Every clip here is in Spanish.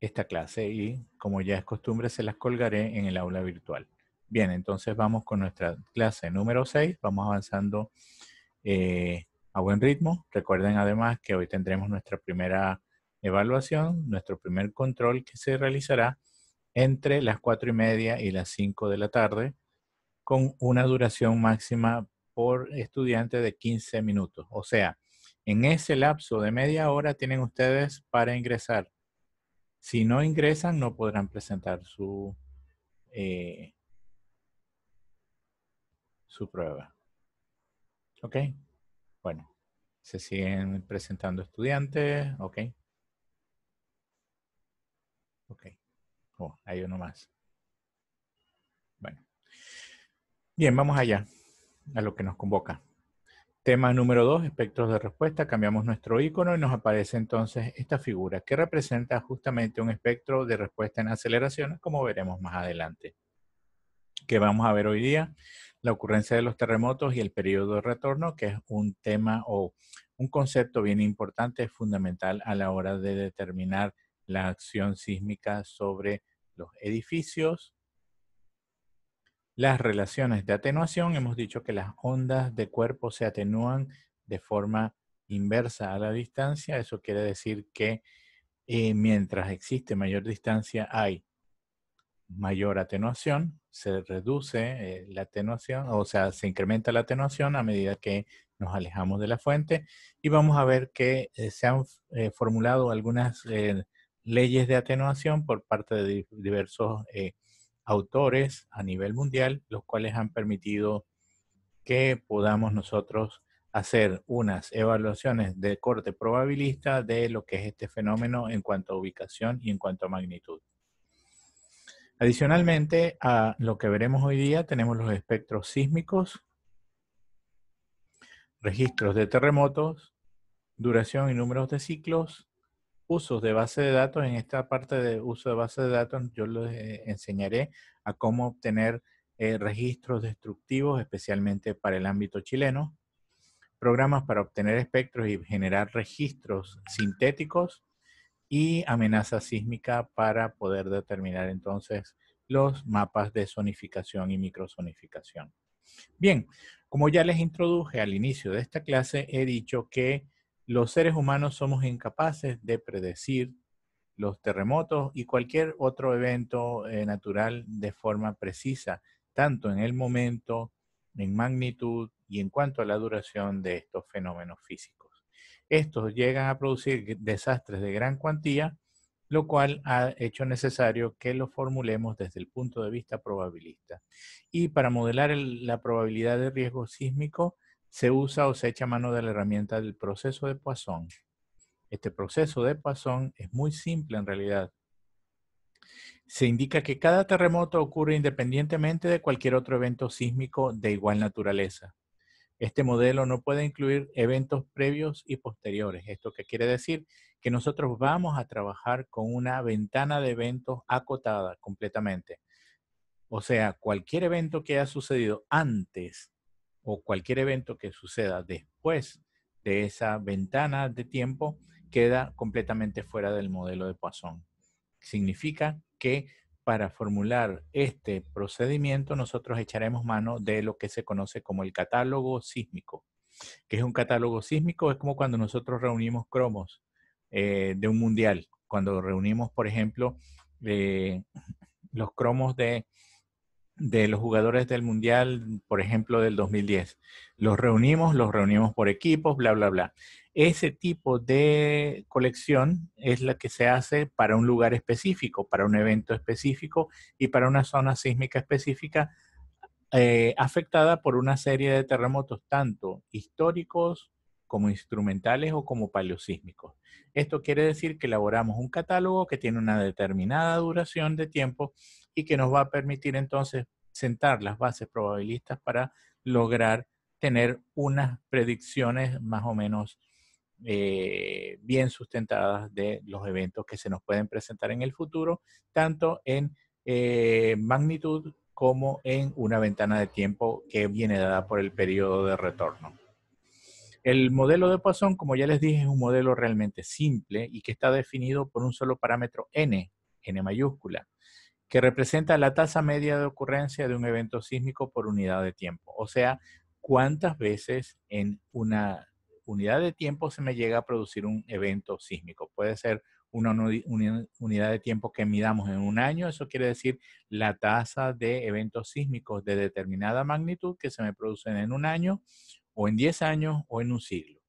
esta clase y, como ya es costumbre, se las colgaré en el aula virtual. Bien, entonces vamos con nuestra clase número 6. Vamos avanzando eh, a buen ritmo. Recuerden además que hoy tendremos nuestra primera evaluación, nuestro primer control que se realizará entre las 4 y media y las 5 de la tarde con una duración máxima por estudiante de 15 minutos. O sea, en ese lapso de media hora tienen ustedes para ingresar. Si no ingresan, no podrán presentar su, eh, su prueba. ¿Ok? Bueno, se siguen presentando estudiantes. ¿Ok? Ok. Oh, hay uno más. Bueno. Bien, vamos allá a lo que nos convoca. Tema número dos espectros de respuesta. Cambiamos nuestro icono y nos aparece entonces esta figura que representa justamente un espectro de respuesta en aceleraciones, como veremos más adelante. Que vamos a ver hoy día la ocurrencia de los terremotos y el periodo de retorno, que es un tema o un concepto bien importante, fundamental a la hora de determinar la acción sísmica sobre los edificios, las relaciones de atenuación, hemos dicho que las ondas de cuerpo se atenúan de forma inversa a la distancia. Eso quiere decir que eh, mientras existe mayor distancia hay mayor atenuación, se reduce eh, la atenuación, o sea, se incrementa la atenuación a medida que nos alejamos de la fuente y vamos a ver que eh, se han formulado algunas leyes de atenuación por parte de diversos autores a nivel mundial, los cuales han permitido que podamos nosotros hacer unas evaluaciones de corte probabilista de lo que es este fenómeno en cuanto a ubicación y en cuanto a magnitud. Adicionalmente a lo que veremos hoy día, tenemos los espectros sísmicos, registros de terremotos, duración y números de ciclos, usos de base de datos, en esta parte de uso de base de datos, yo les eh, enseñaré a cómo obtener eh, registros destructivos, especialmente para el ámbito chileno, programas para obtener espectros y generar registros sintéticos y amenaza sísmica para poder determinar entonces los mapas de zonificación y microzonificación. Bien, como ya les introduje al inicio de esta clase, he dicho que los seres humanos somos incapaces de predecir los terremotos y cualquier otro evento eh, natural de forma precisa, tanto en el momento, en magnitud y en cuanto a la duración de estos fenómenos físicos. Estos llegan a producir desastres de gran cuantía, lo cual ha hecho necesario que lo formulemos desde el punto de vista probabilista. Y para modelar la probabilidad de riesgo sísmico, se usa o se echa mano de la herramienta del proceso de Poisson. Este proceso de Poisson es muy simple en realidad. Se indica que cada terremoto ocurre independientemente de cualquier otro evento sísmico de igual naturaleza. Este modelo no puede incluir eventos previos y posteriores. Esto que quiere decir que nosotros vamos a trabajar con una ventana de eventos acotada completamente. O sea, cualquier evento que haya sucedido antes o cualquier evento que suceda después de esa ventana de tiempo queda completamente fuera del modelo de Poisson. Significa que para formular este procedimiento nosotros echaremos mano de lo que se conoce como el catálogo sísmico. que es un catálogo sísmico? Es como cuando nosotros reunimos cromos eh, de un mundial, cuando reunimos, por ejemplo, eh, los cromos de de los jugadores del Mundial, por ejemplo, del 2010. Los reunimos, los reunimos por equipos, bla, bla, bla. Ese tipo de colección es la que se hace para un lugar específico, para un evento específico y para una zona sísmica específica eh, afectada por una serie de terremotos, tanto históricos como instrumentales o como paleosísmicos. Esto quiere decir que elaboramos un catálogo que tiene una determinada duración de tiempo y que nos va a permitir entonces sentar las bases probabilistas para lograr tener unas predicciones más o menos eh, bien sustentadas de los eventos que se nos pueden presentar en el futuro, tanto en eh, magnitud como en una ventana de tiempo que viene dada por el periodo de retorno. El modelo de Poisson, como ya les dije, es un modelo realmente simple y que está definido por un solo parámetro n, n mayúscula que representa la tasa media de ocurrencia de un evento sísmico por unidad de tiempo. O sea, cuántas veces en una unidad de tiempo se me llega a producir un evento sísmico. Puede ser una unidad de tiempo que midamos en un año, eso quiere decir la tasa de eventos sísmicos de determinada magnitud que se me producen en un año o en 10 años o en un siglo.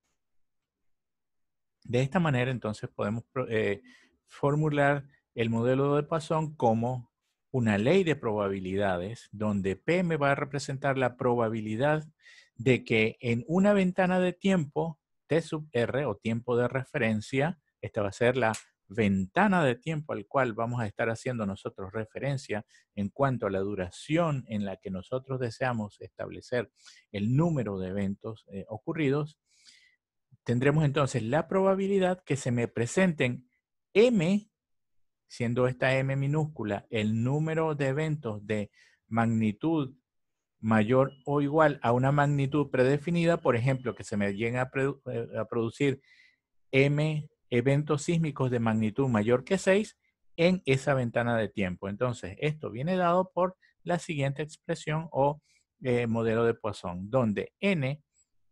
De esta manera entonces podemos eh, formular el modelo de Pasión como una ley de probabilidades donde P me va a representar la probabilidad de que en una ventana de tiempo, T sub R o tiempo de referencia, esta va a ser la ventana de tiempo al cual vamos a estar haciendo nosotros referencia en cuanto a la duración en la que nosotros deseamos establecer el número de eventos eh, ocurridos, tendremos entonces la probabilidad que se me presenten m siendo esta M minúscula el número de eventos de magnitud mayor o igual a una magnitud predefinida, por ejemplo, que se me llegue eh, a, producir M eventos sísmicos de magnitud mayor que 6 en esa ventana de tiempo. Entonces, esto viene dado por la siguiente expresión o eh, modelo de Poisson, donde N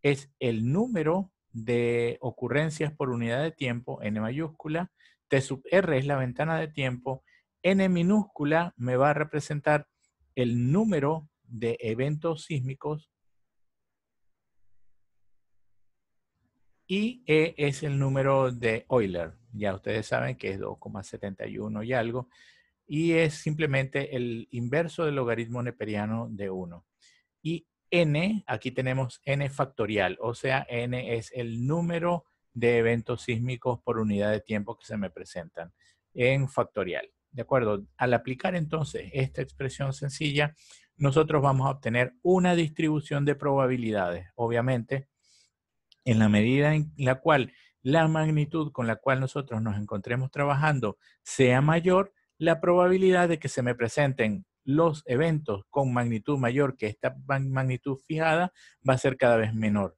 es el número de ocurrencias por unidad de tiempo, N mayúscula, T sub R es la ventana de tiempo. N minúscula me va a representar el número de eventos sísmicos. Y E es el número de Euler. Ya ustedes saben que es 2,71 y algo. Y es simplemente el inverso del logaritmo neperiano de 1. Y N, aquí tenemos N factorial, o sea, N es el número de eventos sísmicos por unidad de tiempo que se me presentan en factorial. ¿De acuerdo? Al aplicar entonces esta expresión sencilla, nosotros vamos a obtener una distribución de probabilidades. Obviamente, en la medida en la cual la magnitud con la cual nosotros nos encontremos trabajando sea mayor, la probabilidad de que se me presenten los eventos con magnitud mayor que esta magnitud fijada va a ser cada vez menor.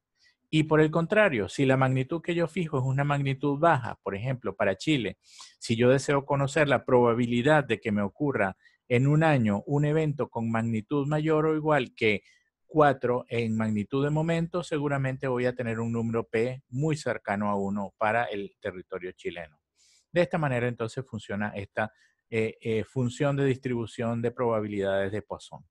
Y por el contrario, si la magnitud que yo fijo es una magnitud baja, por ejemplo, para Chile, si yo deseo conocer la probabilidad de que me ocurra en un año un evento con magnitud mayor o igual que 4 en magnitud de momento, seguramente voy a tener un número P muy cercano a 1 para el territorio chileno. De esta manera entonces funciona esta eh, eh, función de distribución de probabilidades de Poisson.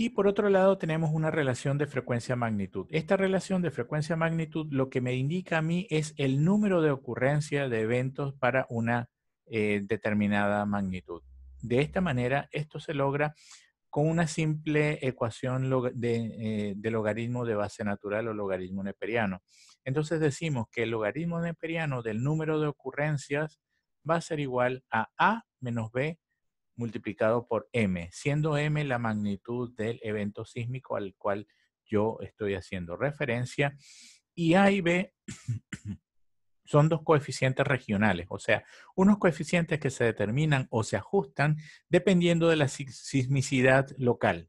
Y por otro lado tenemos una relación de frecuencia-magnitud. Esta relación de frecuencia-magnitud lo que me indica a mí es el número de ocurrencia de eventos para una eh, determinada magnitud. De esta manera, esto se logra con una simple ecuación de, eh, de logaritmo de base natural o logaritmo neperiano. Entonces decimos que el logaritmo neperiano del número de ocurrencias va a ser igual a A menos B multiplicado por m, siendo m la magnitud del evento sísmico al cual yo estoy haciendo referencia. Y A y B son dos coeficientes regionales, o sea, unos coeficientes que se determinan o se ajustan dependiendo de la sismicidad local.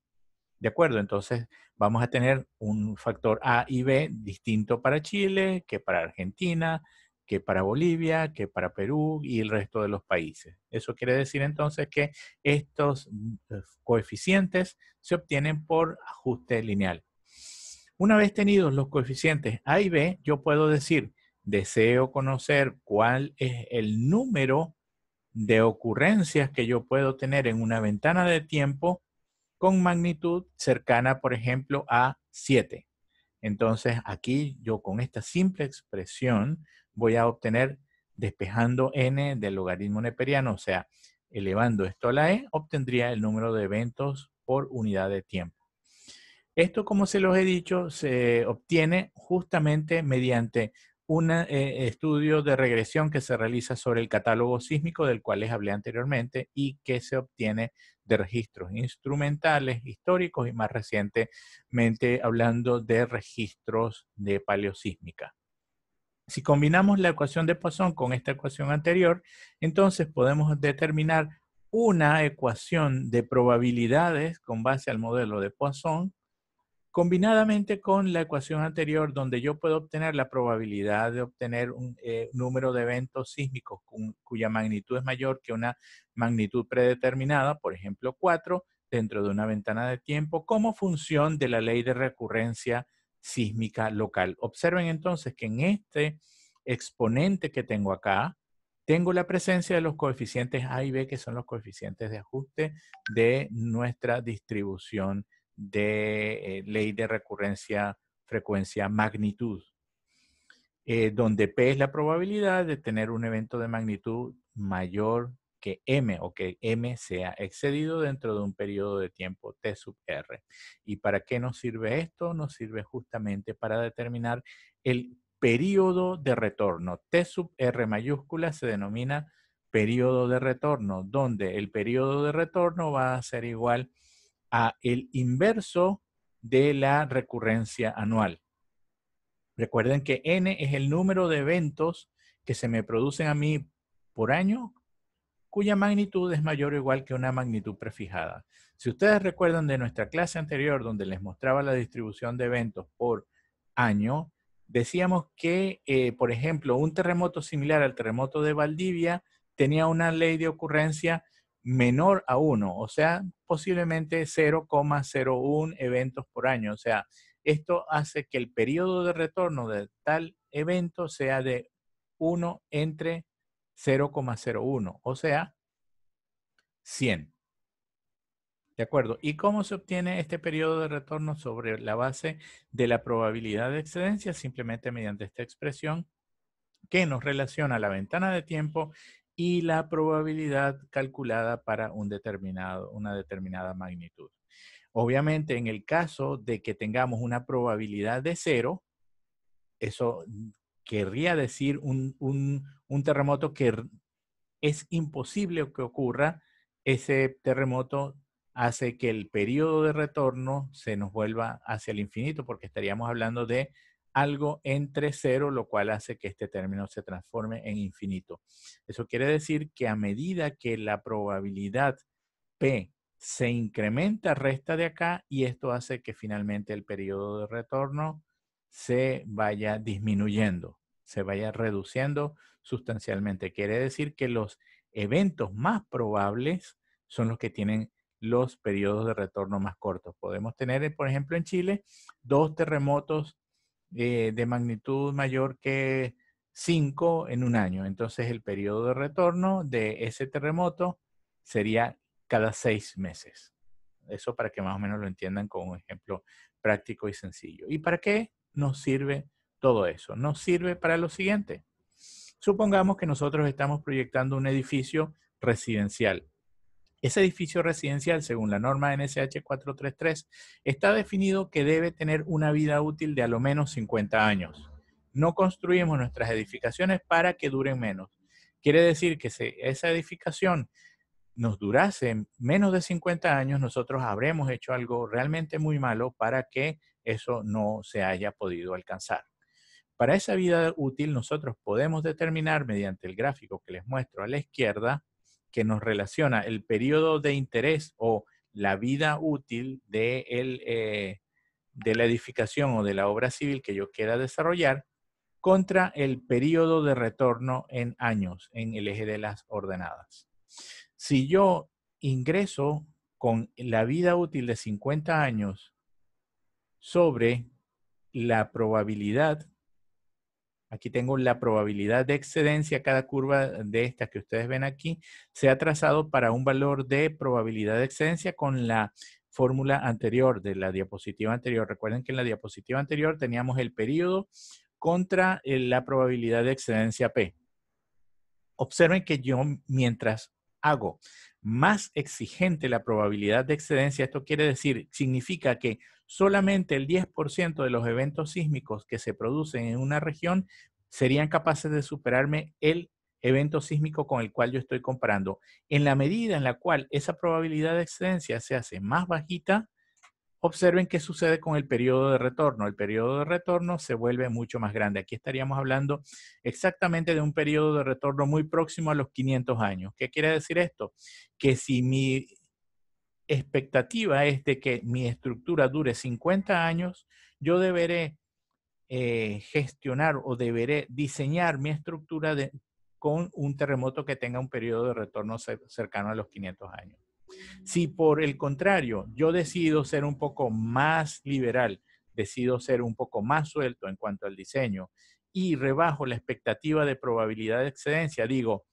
¿De acuerdo? Entonces vamos a tener un factor A y B distinto para Chile que para Argentina, que para Bolivia, que para Perú y el resto de los países. Eso quiere decir entonces que estos mm, eh, coeficientes se obtienen por ajuste lineal. Una vez tenidos los coeficientes A y B, yo puedo decir, deseo conocer cuál es el número de ocurrencias que yo puedo tener en una ventana de tiempo con magnitud cercana, por ejemplo, a 7. Entonces, aquí yo con esta simple expresión voy a obtener despejando n del logaritmo neperiano, o sea, elevando esto a la e, obtendría el número de eventos por unidad de tiempo. Esto, como se los he dicho, se obtiene justamente mediante un eh, estudio de regresión que se realiza sobre el catálogo sísmico del cual les hablé anteriormente y que se obtiene de registros instrumentales, históricos y más recientemente hablando de registros de paleosísmica. Si combinamos la ecuación de Poisson con esta ecuación anterior, entonces podemos determinar una ecuación de probabilidades con base al modelo de Poisson, combinadamente con la ecuación anterior, donde yo puedo obtener la probabilidad de obtener un eh, número de eventos sísmicos cuya magnitud es mayor que una magnitud predeterminada, por ejemplo 4, dentro de una ventana de tiempo, como función de la ley de recurrencia sísmica local. Observen entonces que en este exponente que tengo acá, tengo la presencia de los coeficientes A y B, que son los coeficientes de ajuste de nuestra distribución de eh, ley de recurrencia, frecuencia, magnitud, eh, donde P es la probabilidad de tener un evento de magnitud mayor que M o que M sea excedido dentro de un periodo de tiempo T sub R. ¿Y para qué nos sirve esto? Nos sirve justamente para determinar el periodo de retorno. T sub R mayúscula se denomina periodo de retorno, donde el periodo de retorno va a ser igual a el inverso de la recurrencia anual. Recuerden que N es el número de eventos que se me producen a mí por año cuya magnitud es mayor o igual que una magnitud prefijada. Si ustedes recuerdan de nuestra clase anterior donde les mostraba la distribución de eventos por año, decíamos que, eh, por ejemplo, un terremoto similar al terremoto de Valdivia tenía una ley de ocurrencia menor a 1, o sea, posiblemente 0,01 eventos por año. O sea, esto hace que el periodo de retorno de tal evento sea de 1 entre 0,01, o sea, 100. ¿De acuerdo? ¿Y cómo se obtiene este periodo de retorno sobre la base de la probabilidad de excedencia? Simplemente mediante esta expresión que nos relaciona la ventana de tiempo y la probabilidad calculada para un determinado, una determinada magnitud. Obviamente, en el caso de que tengamos una probabilidad de 0, eso querría decir un, un terremoto que es imposible que ocurra, ese terremoto hace que el periodo de retorno se nos vuelva hacia el infinito, porque estaríamos hablando de algo entre cero, lo cual hace que este término se transforme en infinito. Eso quiere decir que a medida que la probabilidad P se incrementa, resta de acá, y esto hace que finalmente el periodo de retorno se vaya disminuyendo, se vaya reduciendo sustancialmente. Quiere decir que los eventos más probables son los que tienen los periodos de retorno más cortos. Podemos tener, eh, por ejemplo, en Chile, dos terremotos eh, de magnitud mayor que cinco en un año. Entonces, el periodo de retorno de ese terremoto sería cada seis meses. Eso para que más o menos lo entiendan con un ejemplo práctico y sencillo. ¿Y para qué nos sirve todo eso? Nos sirve para lo siguiente. Supongamos que nosotros estamos proyectando un edificio residencial. Ese edificio residencial, según la norma NSH 433, está definido que debe tener una vida útil de a lo menos 50 años. No construimos nuestras edificaciones para que duren menos. Quiere decir que si esa edificación nos durase menos de 50 años, nosotros habremos hecho algo realmente muy malo para que eso no se haya podido alcanzar. Para esa vida útil nosotros podemos determinar mediante el gráfico que les muestro a la izquierda que nos relaciona el periodo de interés o la vida útil de, eh, de la edificación o de la obra civil que yo quiera desarrollar contra el periodo de retorno en años en el eje de las ordenadas. Si yo ingreso con la vida útil de 50 años sobre la probabilidad Aquí tengo la probabilidad de excedencia. Cada curva de estas que ustedes ven aquí se ha trazado para un valor de probabilidad de excedencia con la fórmula anterior, de la diapositiva anterior. Recuerden que en la diapositiva anterior teníamos el periodo contra eh, la probabilidad de excedencia P. Observen que yo, mientras hago más exigente la probabilidad de excedencia, esto quiere decir, significa que solamente el 10% de los eventos sísmicos que se producen en una región serían capaces de superarme el evento sísmico con el cual yo estoy comparando. En la medida en la cual esa probabilidad de excedencia se hace más bajita, observen qué sucede con el periodo de retorno. El periodo de retorno se vuelve mucho más grande. Aquí estaríamos hablando exactamente de un periodo de retorno muy próximo a los 500 años. ¿Qué quiere decir esto? Que si mi expectativa es de que mi estructura dure 50 años, yo deberé eh, gestionar o deberé diseñar mi estructura con un terremoto que tenga un periodo de retorno cercano a los 500 años. Si por el contrario yo decido ser un poco más liberal, decido ser un poco más suelto en cuanto al diseño y rebajo la expectativa de probabilidad de excedencia, digo,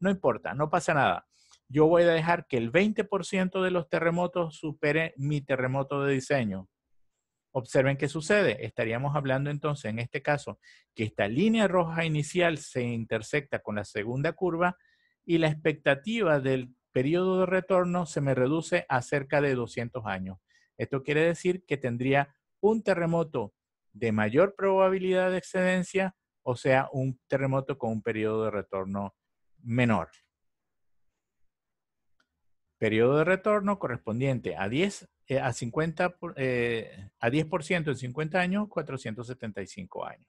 no importa, no pasa nada yo voy a dejar que el 20% de los terremotos supere mi terremoto de diseño. Observen qué sucede. Estaríamos hablando entonces, en este caso, que esta línea roja inicial se intersecta con la segunda curva y la expectativa del periodo de retorno se me reduce a cerca de 200 años. Esto quiere decir que tendría un terremoto de mayor probabilidad de excedencia, o sea, un terremoto con un periodo de retorno menor periodo de retorno correspondiente a 10 eh, a 50 eh, a 10% en 50 años, 475 años.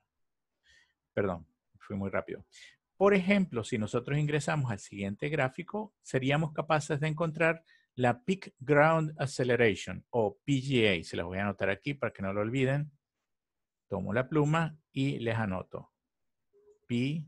Perdón, fui muy rápido. Por ejemplo, si nosotros ingresamos al siguiente gráfico, seríamos capaces de encontrar la Peak Ground Acceleration o PGA. Se las voy a anotar aquí para que no lo olviden. Tomo la pluma y les anoto. PGA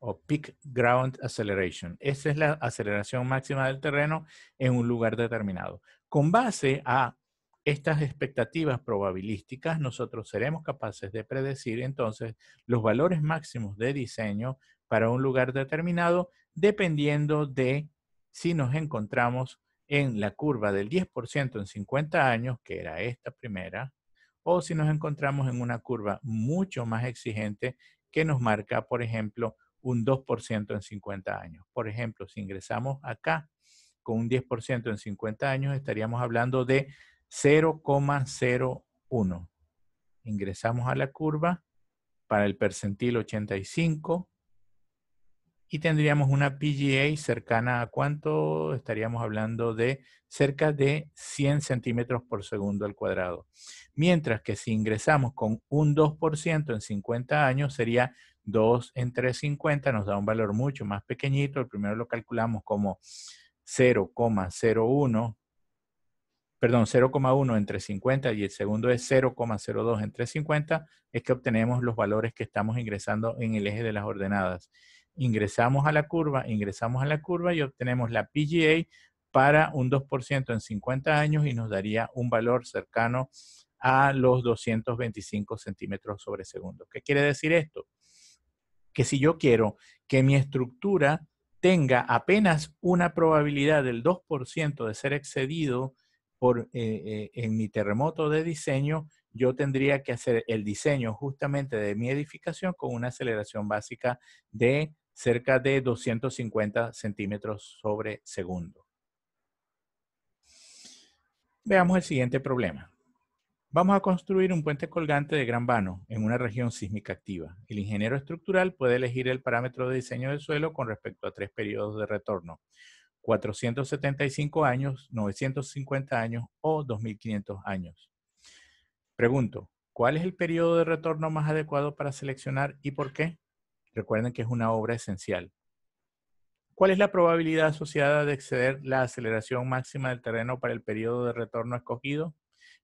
o peak ground acceleration. Esa es la aceleración máxima del terreno en un lugar determinado. Con base a estas expectativas probabilísticas, nosotros seremos capaces de predecir entonces los valores máximos de diseño para un lugar determinado dependiendo de si nos encontramos en la curva del 10% en 50 años, que era esta primera, o si nos encontramos en una curva mucho más exigente que nos marca, por ejemplo, un 2% en 50 años. Por ejemplo, si ingresamos acá con un 10% en 50 años, estaríamos hablando de 0,01. Ingresamos a la curva para el percentil 85, y tendríamos una PGA cercana a cuánto estaríamos hablando de cerca de 100 centímetros por segundo al cuadrado. Mientras que si ingresamos con un 2% en 50 años sería 2 entre 50, nos da un valor mucho más pequeñito. El primero lo calculamos como 0,01, perdón, 0,1 entre 50 y el segundo es 0,02 entre 50, es que obtenemos los valores que estamos ingresando en el eje de las ordenadas ingresamos a la curva, ingresamos a la curva y obtenemos la PGA para un 2% en 50 años y nos daría un valor cercano a los 225 centímetros sobre segundo. ¿Qué quiere decir esto? Que si yo quiero que mi estructura tenga apenas una probabilidad del 2% de ser excedido por, eh, eh, en mi terremoto de diseño, yo tendría que hacer el diseño justamente de mi edificación con una aceleración básica de cerca de 250 centímetros sobre segundo. Veamos el siguiente problema. Vamos a construir un puente colgante de gran vano en una región sísmica activa. El ingeniero estructural puede elegir el parámetro de diseño del suelo con respecto a tres periodos de retorno, 475 años, 950 años o 2500 años. Pregunto, ¿cuál es el periodo de retorno más adecuado para seleccionar y por qué? Recuerden que es una obra esencial. ¿Cuál es la probabilidad asociada de exceder la aceleración máxima del terreno para el periodo de retorno escogido?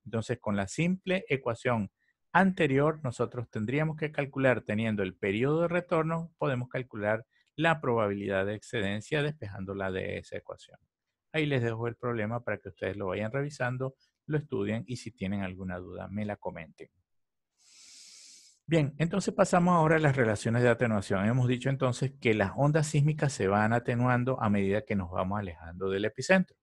Entonces, con la simple ecuación anterior, nosotros tendríamos que calcular, teniendo el periodo de retorno, podemos calcular la probabilidad de excedencia despejándola de esa ecuación. Ahí les dejo el problema para que ustedes lo vayan revisando, lo estudien y si tienen alguna duda me la comenten. Bien, entonces pasamos ahora a las relaciones de atenuación. Hemos dicho entonces que las ondas sísmicas se van atenuando a medida que nos vamos alejando del epicentro.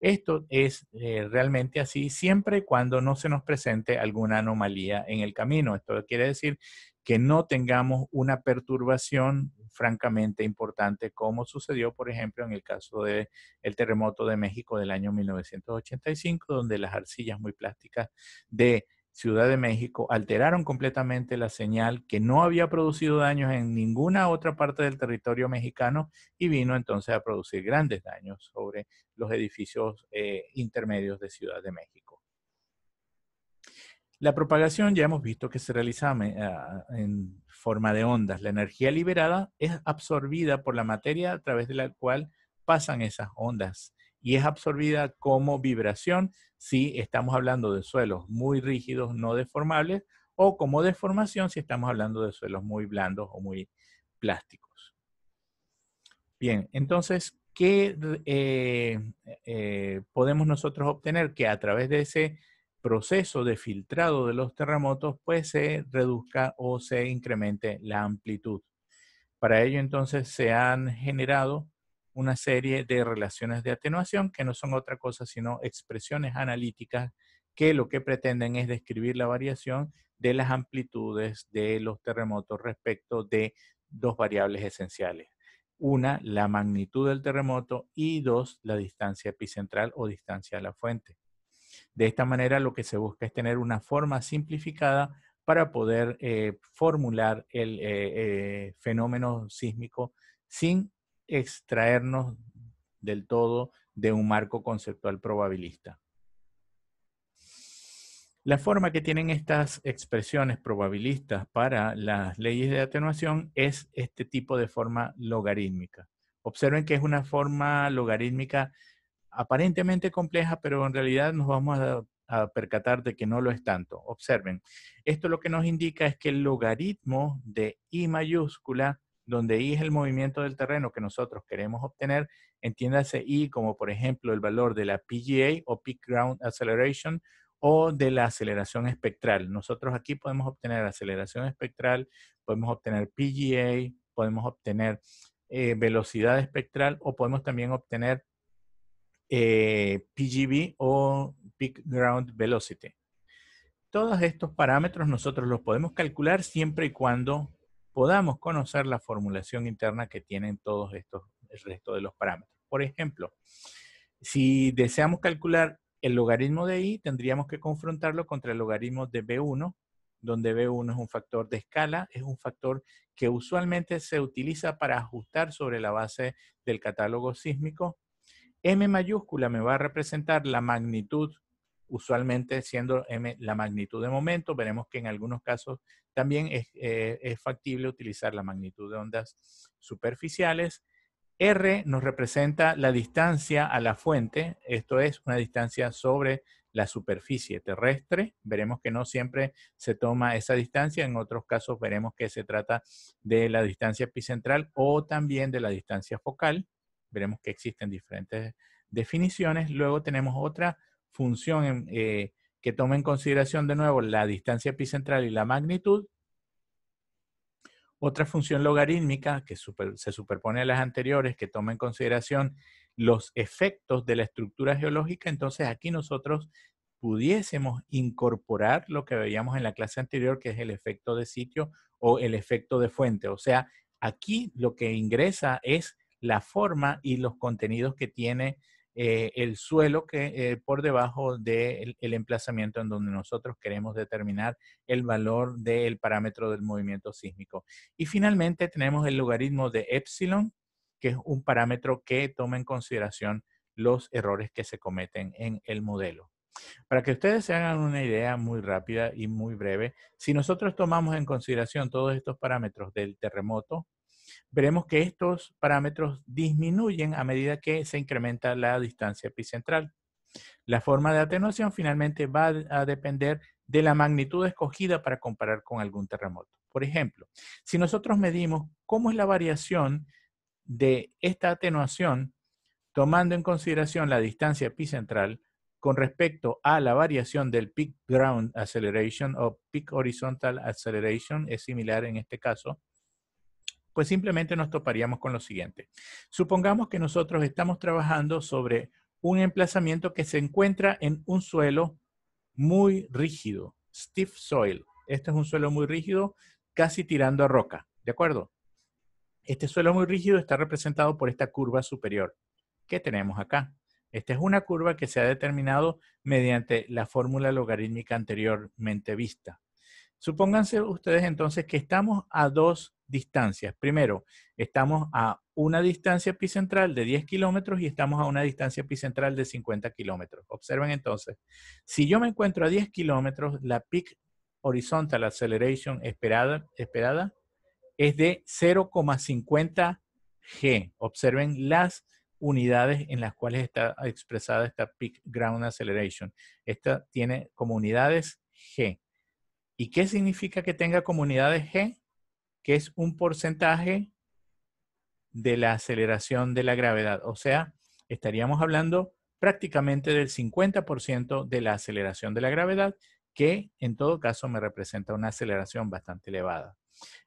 Esto es eh, realmente así siempre y cuando no se nos presente alguna anomalía en el camino. Esto quiere decir que no tengamos una perturbación francamente importante como sucedió, por ejemplo, en el caso del el terremoto de México del año 1985, donde las arcillas muy plásticas de Ciudad de México, alteraron completamente la señal que no había producido daños en ninguna otra parte del territorio mexicano y vino entonces a producir grandes daños sobre los edificios eh, intermedios de Ciudad de México. La propagación ya hemos visto que se realiza en forma de ondas. La energía liberada es absorbida por la materia a través de la cual pasan esas ondas y es absorbida como vibración si estamos hablando de suelos muy rígidos, no deformables, o como deformación si estamos hablando de suelos muy blandos o muy plásticos. Bien, entonces, ¿qué eh, eh, podemos nosotros obtener? Que a través de ese proceso de filtrado de los terremotos, pues se reduzca o se incremente la amplitud. Para ello, entonces, se han generado una serie de relaciones de atenuación que no son otra cosa sino expresiones analíticas que lo que pretenden es describir la variación de las amplitudes de los terremotos respecto de dos variables esenciales. Una, la magnitud del terremoto y dos, la distancia epicentral o distancia a la fuente. De esta manera lo que se busca es tener una forma simplificada para poder eh, formular el eh, eh, fenómeno sísmico sin extraernos del todo de un marco conceptual probabilista. La forma que tienen estas expresiones probabilistas para las leyes de atenuación es este tipo de forma logarítmica. Observen que es una forma logarítmica aparentemente compleja, pero en realidad nos vamos a, percatar de que no lo es tanto. Observen, esto lo que nos indica es que el logaritmo de I mayúscula donde I es el movimiento del terreno que nosotros queremos obtener, entiéndase I como por ejemplo el valor de la PGA o Peak Ground Acceleration o de la aceleración espectral. Nosotros aquí podemos obtener aceleración espectral, podemos obtener PGA, podemos obtener eh, velocidad espectral o podemos también obtener eh, PGB o Peak Ground Velocity. Todos estos parámetros nosotros los podemos calcular siempre y cuando podamos conocer la formulación interna que tienen todos estos, el resto de los parámetros. Por ejemplo, si deseamos calcular el logaritmo de i, tendríamos que confrontarlo contra el logaritmo de b1, donde B1 es un factor de escala, es un factor que usualmente se utiliza para ajustar sobre la base del catálogo sísmico. M mayúscula me va a representar la magnitud usualmente siendo M la magnitud de momento. Veremos que en algunos casos también es, eh, es, factible utilizar la magnitud de ondas superficiales. R nos representa la distancia a la fuente, esto es una distancia sobre la superficie terrestre. Veremos que no siempre se toma esa distancia, en otros casos veremos que se trata de la distancia epicentral o también de la distancia focal. Veremos que existen diferentes definiciones. Luego tenemos otra función eh, que toma en consideración de nuevo la distancia epicentral y la magnitud. Otra función logarítmica que se superpone a las anteriores, que toma en consideración los efectos de la estructura geológica. Entonces aquí nosotros pudiésemos incorporar lo que veíamos en la clase anterior, que es el efecto de sitio o el efecto de fuente. O sea, aquí lo que ingresa es la forma y los contenidos que tiene eh, el suelo que eh, por debajo del emplazamiento en donde nosotros queremos determinar el valor del parámetro del movimiento sísmico. Y finalmente tenemos el logaritmo de epsilon, que es un parámetro que toma en consideración los errores que se cometen en el modelo. Para que ustedes se hagan una idea muy rápida y muy breve, si nosotros tomamos en consideración todos estos parámetros del terremoto, veremos que estos parámetros disminuyen a medida que se incrementa la distancia epicentral. La forma de atenuación finalmente va a depender de la magnitud escogida para comparar con algún terremoto. Por ejemplo, si nosotros medimos cómo es la variación de esta atenuación, tomando en consideración la distancia epicentral con respecto a la variación del peak ground acceleration o peak horizontal acceleration, es similar en este caso, pues simplemente nos toparíamos con lo siguiente. Supongamos que nosotros estamos trabajando sobre un emplazamiento que se encuentra en un suelo muy rígido, stiff soil. Este es un suelo muy rígido, casi tirando a roca, ¿de acuerdo? Este suelo muy rígido está representado por esta curva superior. que tenemos acá? Esta es una curva que se ha determinado mediante la fórmula logarítmica anteriormente vista. Supónganse ustedes entonces que estamos a dos distancias. Primero, estamos a una distancia epicentral de 10 kilómetros y estamos a una distancia epicentral de 50 kilómetros. Observen entonces, si yo me encuentro a 10 kilómetros, la peak horizontal acceleration esperada, esperada es de 0,50 G. Observen las unidades en las cuales está expresada esta peak ground acceleration. Esta tiene como unidades G. ¿Y qué significa que tenga comunidades G? que es un porcentaje de la aceleración de la gravedad. O sea, estaríamos hablando prácticamente del 50% de la aceleración de la gravedad, que en todo caso me representa una aceleración bastante elevada.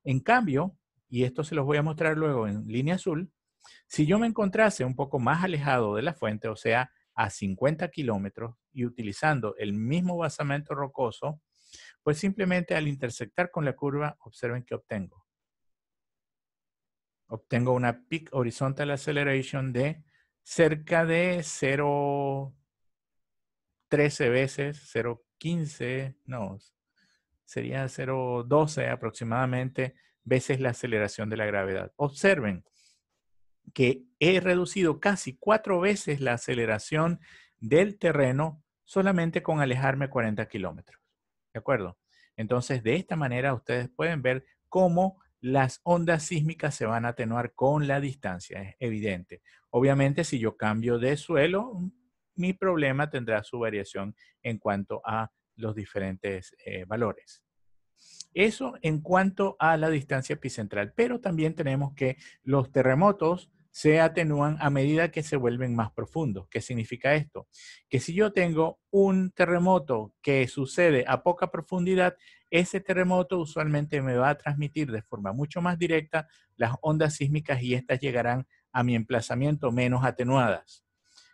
En cambio, y esto se los voy a mostrar luego en línea azul, si yo me encontrase un poco más alejado de la fuente, o sea, a 50 kilómetros y utilizando el mismo basamento rocoso, pues simplemente al intersectar con la curva, observen que obtengo obtengo una peak horizontal acceleration de cerca de 0.13 veces, 0.15, no, sería 0.12 aproximadamente veces la aceleración de la gravedad. Observen que he reducido casi cuatro veces la aceleración del terreno solamente con alejarme 40 kilómetros. ¿De acuerdo? Entonces, de esta manera ustedes pueden ver cómo las ondas sísmicas se van a atenuar con la distancia, es evidente. Obviamente, si yo cambio de suelo, mm, mi problema tendrá su variación en cuanto a los diferentes eh, valores. Eso en cuanto a la distancia epicentral, pero también tenemos que los terremotos se atenúan a medida que se vuelven más profundos. ¿Qué significa esto? Que si yo tengo un terremoto que sucede a poca profundidad, ese terremoto usualmente me va a transmitir de forma mucho más directa las ondas sísmicas y estas llegarán a mi emplazamiento menos atenuadas.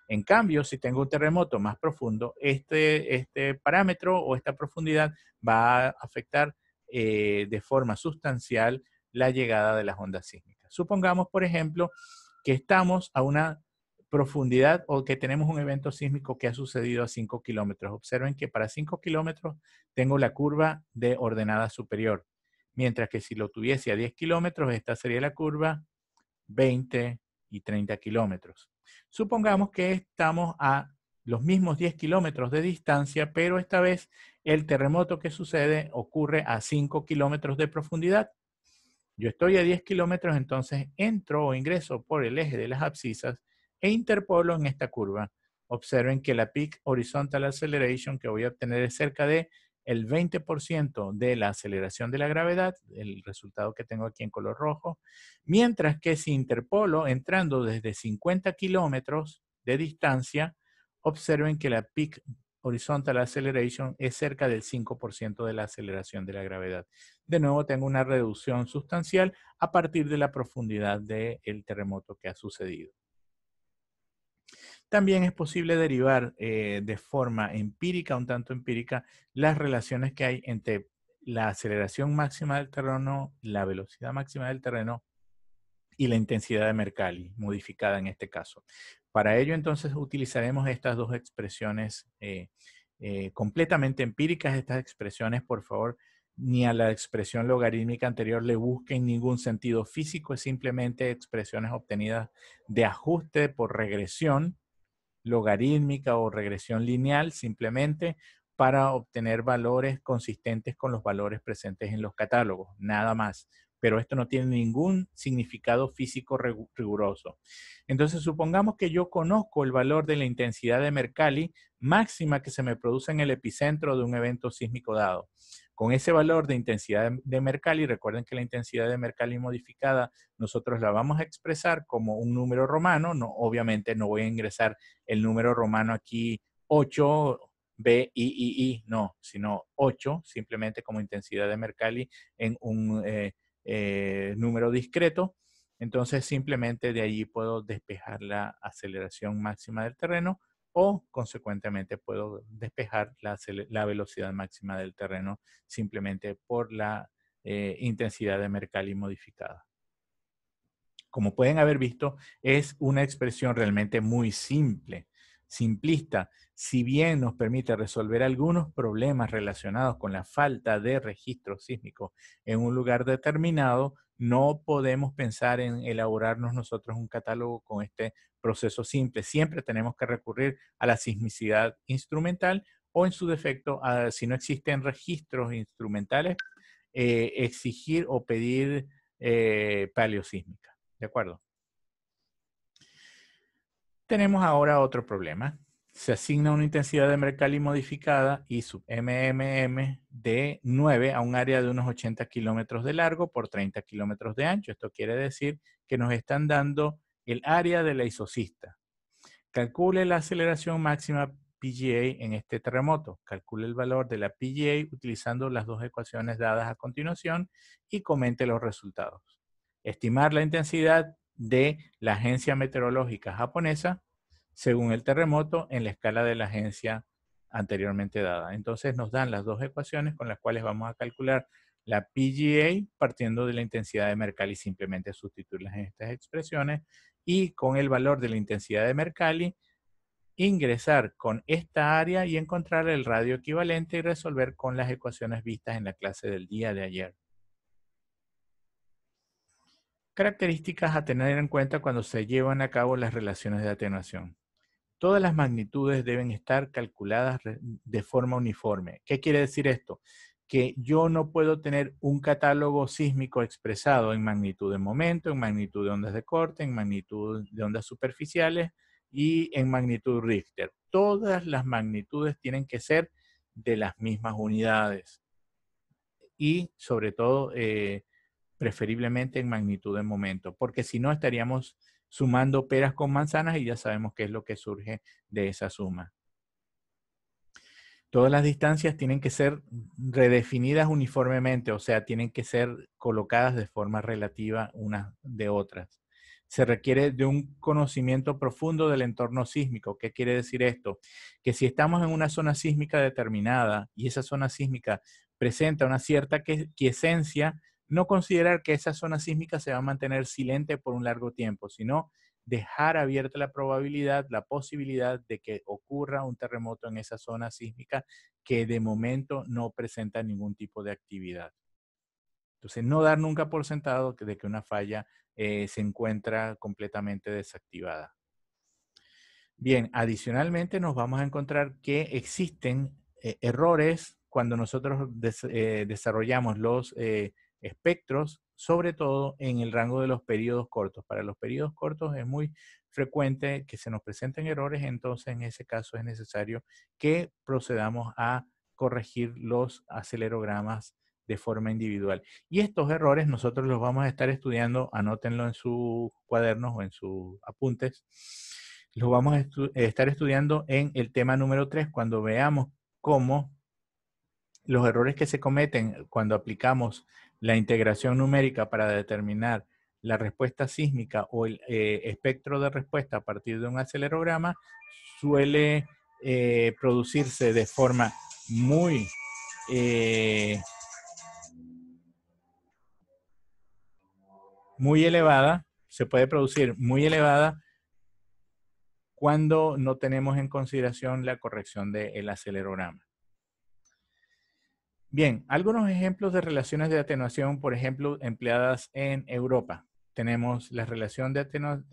En cambio, si tengo un terremoto más profundo, este, este parámetro o esta profundidad va a afectar eh, de forma sustancial la llegada de las ondas sísmicas. Supongamos, por ejemplo, que estamos a una profundidad o que tenemos un evento sísmico que ha sucedido a 5 kilómetros. Observen que para 5 kilómetros tengo la curva de ordenada superior, mientras que si lo tuviese a 10 kilómetros, esta sería la curva 20 y 30 kilómetros. Supongamos que estamos a los mismos 10 kilómetros de distancia, pero esta vez el terremoto que sucede ocurre a 5 kilómetros de profundidad yo estoy a 10 kilómetros, entonces entro o ingreso por el eje de las abscisas e interpolo en esta curva. Observen que la peak horizontal acceleration que voy a obtener es cerca de el 20% de la aceleración de la gravedad, el resultado que tengo aquí en color rojo, mientras que si interpolo entrando desde 50 kilómetros de distancia, observen que la peak horizontal acceleration es cerca del 5% de la aceleración de la gravedad. De nuevo, tengo una reducción sustancial a partir de la profundidad del terremoto que ha sucedido. También es posible derivar eh, de forma empírica, un tanto empírica, las relaciones que hay entre la aceleración máxima del terreno, la velocidad máxima del terreno y la intensidad de Mercalli, modificada en este caso. Para ello, entonces, utilizaremos estas dos expresiones eh, eh, completamente empíricas. Estas expresiones, por favor, ni a la expresión logarítmica anterior le busquen ningún sentido físico, es simplemente expresiones obtenidas de ajuste por regresión logarítmica o regresión lineal, simplemente para obtener valores consistentes con los valores presentes en los catálogos, nada más pero esto no tiene ningún significado físico riguroso. Entonces, supongamos que yo conozco el valor de la intensidad de Mercalli máxima que se me produce en el epicentro de un evento sísmico dado. Con ese valor de intensidad de Mercalli, recuerden que la intensidad de Mercalli modificada nosotros la vamos a expresar como un número romano, no, obviamente no voy a ingresar el número romano aquí 8 B, no, sino 8, simplemente como intensidad de Mercalli en un eh, eh, número discreto. Entonces simplemente de allí puedo despejar la aceleración máxima del terreno o consecuentemente puedo despejar la, velocidad máxima del terreno simplemente por la eh, intensidad de Mercalli modificada. Como pueden haber visto, es una expresión realmente muy simple simplista, si bien nos permite resolver algunos problemas relacionados con la falta de registro sísmico en un lugar determinado, no podemos pensar en elaborarnos nosotros un catálogo con este proceso simple. Siempre tenemos que recurrir a la sismicidad instrumental o en su defecto, si no existen registros instrumentales, eh, exigir o pedir eh, paleosísmica. ¿De acuerdo? Tenemos ahora otro problema. Se asigna una intensidad de Mercalli modificada y su MMM de 9 a un área de unos 80 kilómetros de largo por 30 kilómetros de ancho. Esto quiere decir que nos están dando el área de la isocista. Calcule la aceleración máxima PGA en este terremoto. Calcule el valor de la PGA utilizando las dos ecuaciones dadas a continuación y comente los resultados. Estimar la intensidad de la Agencia Meteorológica Japonesa según el terremoto en la escala de la agencia anteriormente dada. Entonces nos dan las dos ecuaciones con las cuales vamos a calcular la PGA partiendo de la intensidad de Mercalli, simplemente sustituirlas en estas expresiones, y con el valor de la intensidad de Mercalli, ingresar con esta área y encontrar el radio equivalente y resolver con las ecuaciones vistas en la clase del día de ayer. Características a tener en cuenta cuando se llevan a cabo las relaciones de atenuación. Todas las magnitudes deben estar calculadas de forma uniforme. ¿Qué quiere decir esto? Que yo no puedo tener un catálogo sísmico expresado en magnitud de momento, en magnitud de ondas de corte, en magnitud de ondas superficiales y en magnitud Richter. Todas las magnitudes tienen que ser de las mismas unidades y sobre todo eh, preferiblemente en magnitud de momento, porque si no estaríamos sumando peras con manzanas y ya sabemos qué es lo que surge de esa suma. Todas las distancias tienen que ser redefinidas uniformemente, o sea, tienen que ser colocadas de forma relativa unas de otras. Se requiere de un conocimiento profundo del entorno sísmico. ¿Qué quiere decir esto? Que si estamos en una zona sísmica determinada y esa zona sísmica presenta una cierta quiesencia, no considerar que esa zona sísmica se va a mantener silente por un largo tiempo, sino dejar abierta la probabilidad, la posibilidad de que ocurra un terremoto en esa zona sísmica que de momento no presenta ningún tipo de actividad. Entonces, no dar nunca por sentado de que una falla eh, se encuentra completamente desactivada. Bien, adicionalmente nos vamos a encontrar que existen eh, errores cuando nosotros eh, desarrollamos los espectros, sobre todo en el rango de los periodos cortos. Para los periodos cortos es muy frecuente que se nos presenten errores, entonces en ese caso es necesario que procedamos a corregir los acelerogramas de forma individual. Y estos errores nosotros los vamos a estar estudiando, anótenlo en sus cuadernos o en sus apuntes, los vamos a eh, estar estudiando en el tema número 3, cuando veamos cómo los errores que se cometen cuando aplicamos la integración numérica para determinar la respuesta sísmica o el eh, espectro de respuesta a partir de un acelerograma suele eh, producirse de forma muy eh, muy elevada, se puede producir muy elevada cuando no tenemos en consideración la corrección del acelerograma. Bien, algunos ejemplos de relaciones de atenuación, por ejemplo, empleadas en Europa. Tenemos la relación de,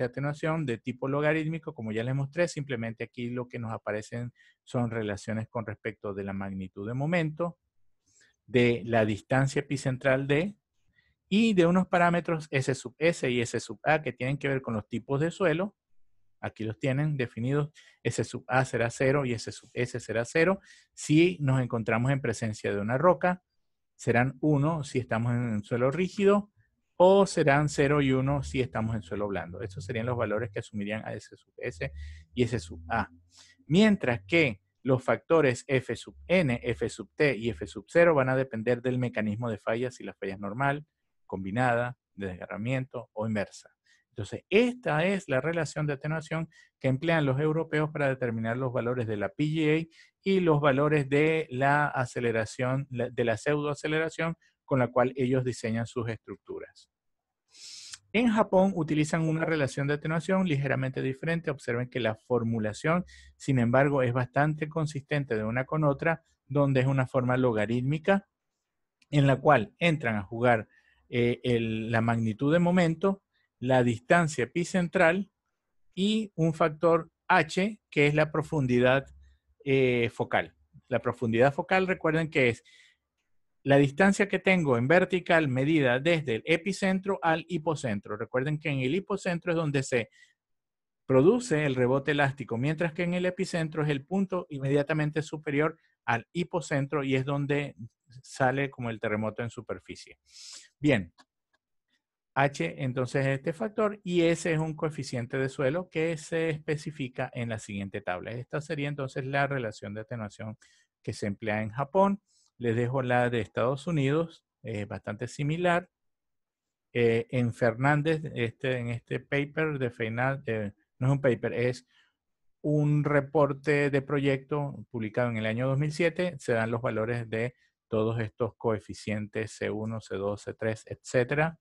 atenuación de tipo logarítmico, como ya les mostré, simplemente aquí lo que nos aparecen son relaciones con respecto de la magnitud de momento, de la distancia epicentral de, y de unos parámetros S sub S y S sub A que tienen que ver con los tipos de suelo Aquí los tienen definidos. S sub A será 0 y S sub S será 0. Si nos encontramos en presencia de una roca, serán 1 si estamos en un suelo rígido o serán 0 y 1 si estamos en suelo blando. Estos serían los valores que asumirían a S sub S y S sub A. Mientras que los factores F sub N, F sub T y F sub 0 van a depender del mecanismo de falla, si la falla es normal, combinada, de desgarramiento o inversa. Entonces, esta es la relación de atenuación que emplean los europeos para determinar los valores de la PGA y los valores de la aceleración, de la pseudoaceleración con la cual ellos diseñan sus estructuras. En Japón utilizan una relación de atenuación ligeramente diferente. Observen que la formulación, sin embargo, es bastante consistente de una con otra, donde es una forma logarítmica en la cual entran a jugar eh, la magnitud de momento la distancia epicentral y un factor H, que es la profundidad eh, focal. La profundidad focal, recuerden que es la distancia que tengo en vertical medida desde el epicentro al hipocentro. Recuerden que en el hipocentro es donde se produce el rebote elástico, mientras que en el epicentro es el punto inmediatamente superior al hipocentro y es donde sale como el terremoto en superficie. Bien, H entonces es este factor y ese es un coeficiente de suelo que se especifica en la siguiente tabla. Esta sería entonces la relación de atenuación que se emplea en Japón. Les dejo la de Estados Unidos, eh, bastante similar. Eh, en Fernández, este, en este paper de final eh, no es un paper, es un reporte de proyecto publicado en el año 2007, se dan los valores de todos estos coeficientes C1, C2, C3, etcétera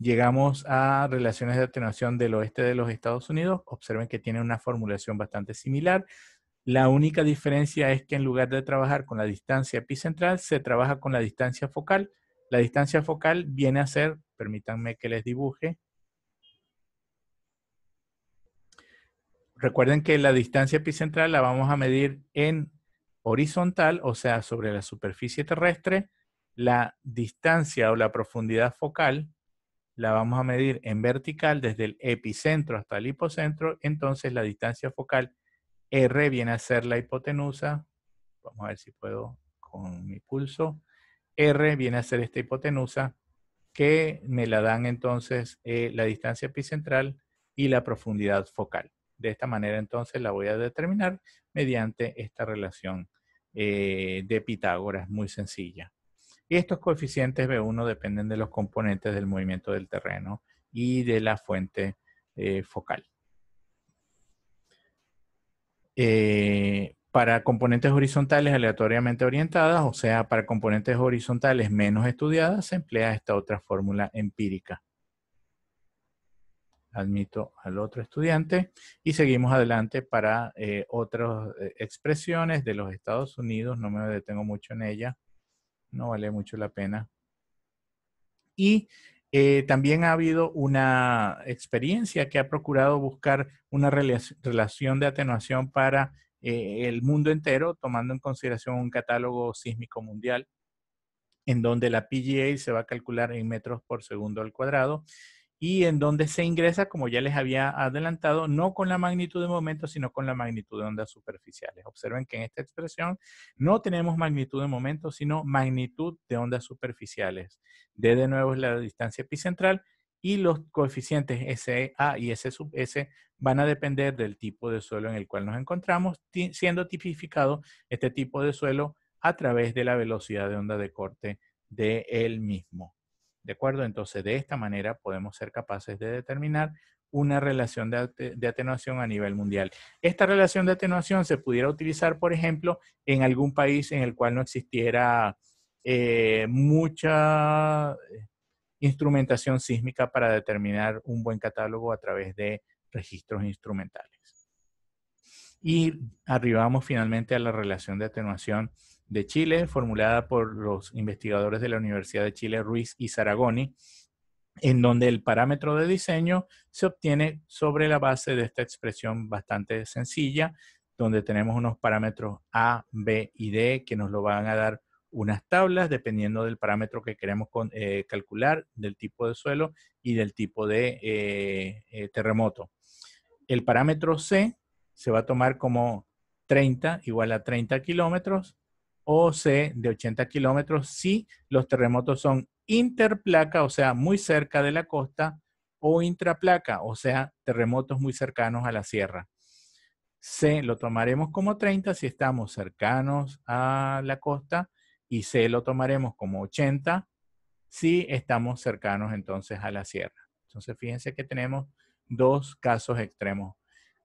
Llegamos a relaciones de atenuación del oeste de los Estados Unidos. Observen que tiene una formulación bastante similar. La única diferencia es que en lugar de trabajar con la distancia epicentral, se trabaja con la distancia focal. La distancia focal viene a ser, permítanme que les dibuje. Recuerden que la distancia epicentral la vamos a medir en horizontal, o sea, sobre la superficie terrestre. La distancia o la profundidad focal la vamos a medir en vertical desde el epicentro hasta el hipocentro, entonces la distancia focal R viene a ser la hipotenusa, vamos a ver si puedo con mi pulso, R viene a ser esta hipotenusa, que me la dan entonces eh, la distancia epicentral y la profundidad focal. De esta manera entonces la voy a determinar mediante esta relación eh, de Pitágoras muy sencilla. Y estos coeficientes B1 dependen de los componentes del movimiento del terreno y de la fuente eh, focal. Eh, para componentes horizontales aleatoriamente orientadas, o sea, para componentes horizontales menos estudiadas, se emplea esta otra fórmula empírica. Admito al otro estudiante y seguimos adelante para eh, otras expresiones de los Estados Unidos, no me detengo mucho en ella no vale mucho la pena. Y eh, también ha habido una experiencia que ha procurado buscar una relación de atenuación para eh, el mundo entero, tomando en consideración un catálogo sísmico mundial, en donde la PGA se va a calcular en metros por segundo al cuadrado y en donde se ingresa, como ya les había adelantado, no con la magnitud de momento, sino con la magnitud de ondas superficiales. Observen que en esta expresión no tenemos magnitud de momento, sino magnitud de ondas superficiales. D de nuevo es la distancia epicentral y los coeficientes S, A y S sub S van a depender del tipo de suelo en el cual nos encontramos, siendo tipificado este tipo de suelo a través de la velocidad de onda de corte de él mismo. ¿De acuerdo? Entonces, de esta manera podemos ser capaces de determinar una relación de, atenuación a nivel mundial. Esta relación de atenuación se pudiera utilizar, por ejemplo, en algún país en el cual no existiera eh, mucha eh, instrumentación sísmica para determinar un buen catálogo a través de registros instrumentales. Y arribamos finalmente a la relación de atenuación de Chile, formulada por los investigadores de la Universidad de Chile Ruiz y Zaragoni, en donde el parámetro de diseño se obtiene sobre la base de esta expresión bastante sencilla, donde tenemos unos parámetros A, B y D que nos lo van a dar unas tablas dependiendo del parámetro que queremos eh, calcular, del tipo de suelo y del tipo de eh, eh, terremoto. El parámetro C se va a tomar como 30 igual a 30 kilómetros o C de 80 kilómetros si los terremotos son interplaca, o sea, muy cerca de la costa, o intraplaca, o sea, terremotos muy cercanos a la sierra. C lo tomaremos como 30 si estamos cercanos a la costa y C lo tomaremos como 80 si estamos cercanos entonces a la sierra. Entonces, fíjense que tenemos dos casos extremos.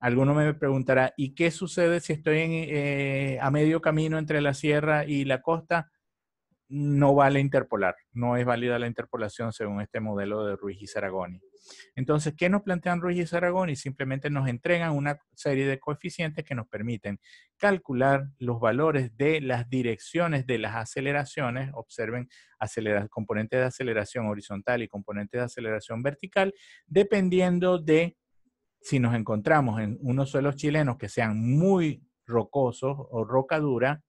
Alguno me preguntará, ¿y qué sucede si estoy eh, a medio camino entre la sierra y la costa? No vale interpolar, no es válida la interpolación según este modelo de Ruiz y Saragoni. Entonces, ¿qué nos plantean Ruiz y Saragoni? Simplemente nos entregan una serie de coeficientes que nos permiten calcular los valores de las direcciones de las aceleraciones. Observen componentes de aceleración horizontal y componentes de aceleración vertical, dependiendo de si nos encontramos en unos suelos chilenos que sean muy rocosos o roca dura,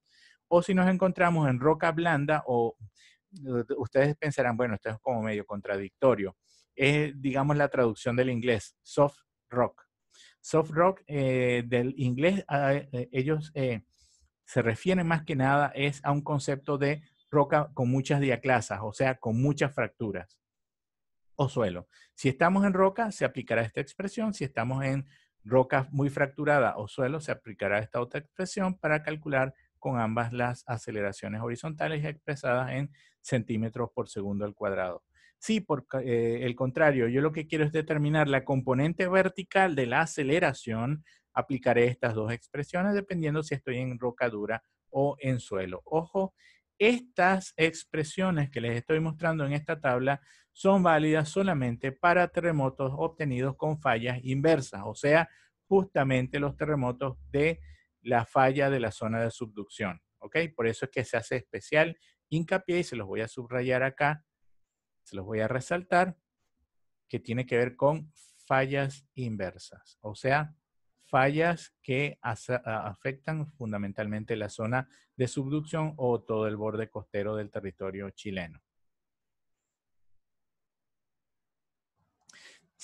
o si nos encontramos en roca blanda, o eh, ustedes pensarán, bueno, esto es como medio contradictorio. Es, digamos, la traducción del inglés, soft rock. Soft rock eh, del inglés, ah, eh, ellos se refieren más que nada es a un concepto de roca con muchas diaclasas, o sea, con muchas fracturas o suelo. Si estamos en roca, se aplicará esta expresión. Si estamos en roca muy fracturada o suelo, se aplicará esta otra expresión para calcular con ambas las aceleraciones horizontales expresadas en centímetros por segundo al cuadrado. sí, por eh, el contrario, yo lo que quiero es determinar la componente vertical de la aceleración, aplicaré estas dos expresiones dependiendo si estoy en roca dura o en suelo. Ojo, estas expresiones que les estoy mostrando en esta tabla son válidas solamente para terremotos obtenidos con fallas inversas, o sea, justamente los terremotos de la falla de la zona de subducción. ¿Ok? Por eso es que se hace especial hincapié y se los voy a subrayar acá, se los voy a resaltar, que tiene que ver con fallas inversas, o sea, fallas que afectan fundamentalmente la zona de subducción o todo el borde costero del territorio chileno.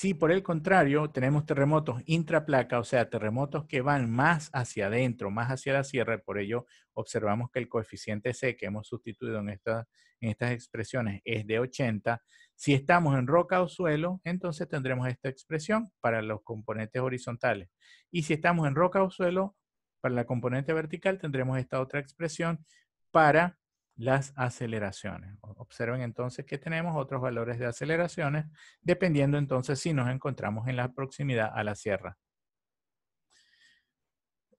Si por el contrario tenemos terremotos intraplaca, o sea, terremotos que van más hacia adentro, más hacia la sierra, por ello observamos que el coeficiente C que hemos sustituido en, en estas expresiones es de 80. Si estamos en roca o suelo, entonces tendremos esta expresión para los componentes horizontales. Y si estamos en roca o suelo, para la componente vertical tendremos esta otra expresión para las aceleraciones. Observen entonces que tenemos otros valores de aceleraciones, dependiendo entonces si nos encontramos en la proximidad a la sierra.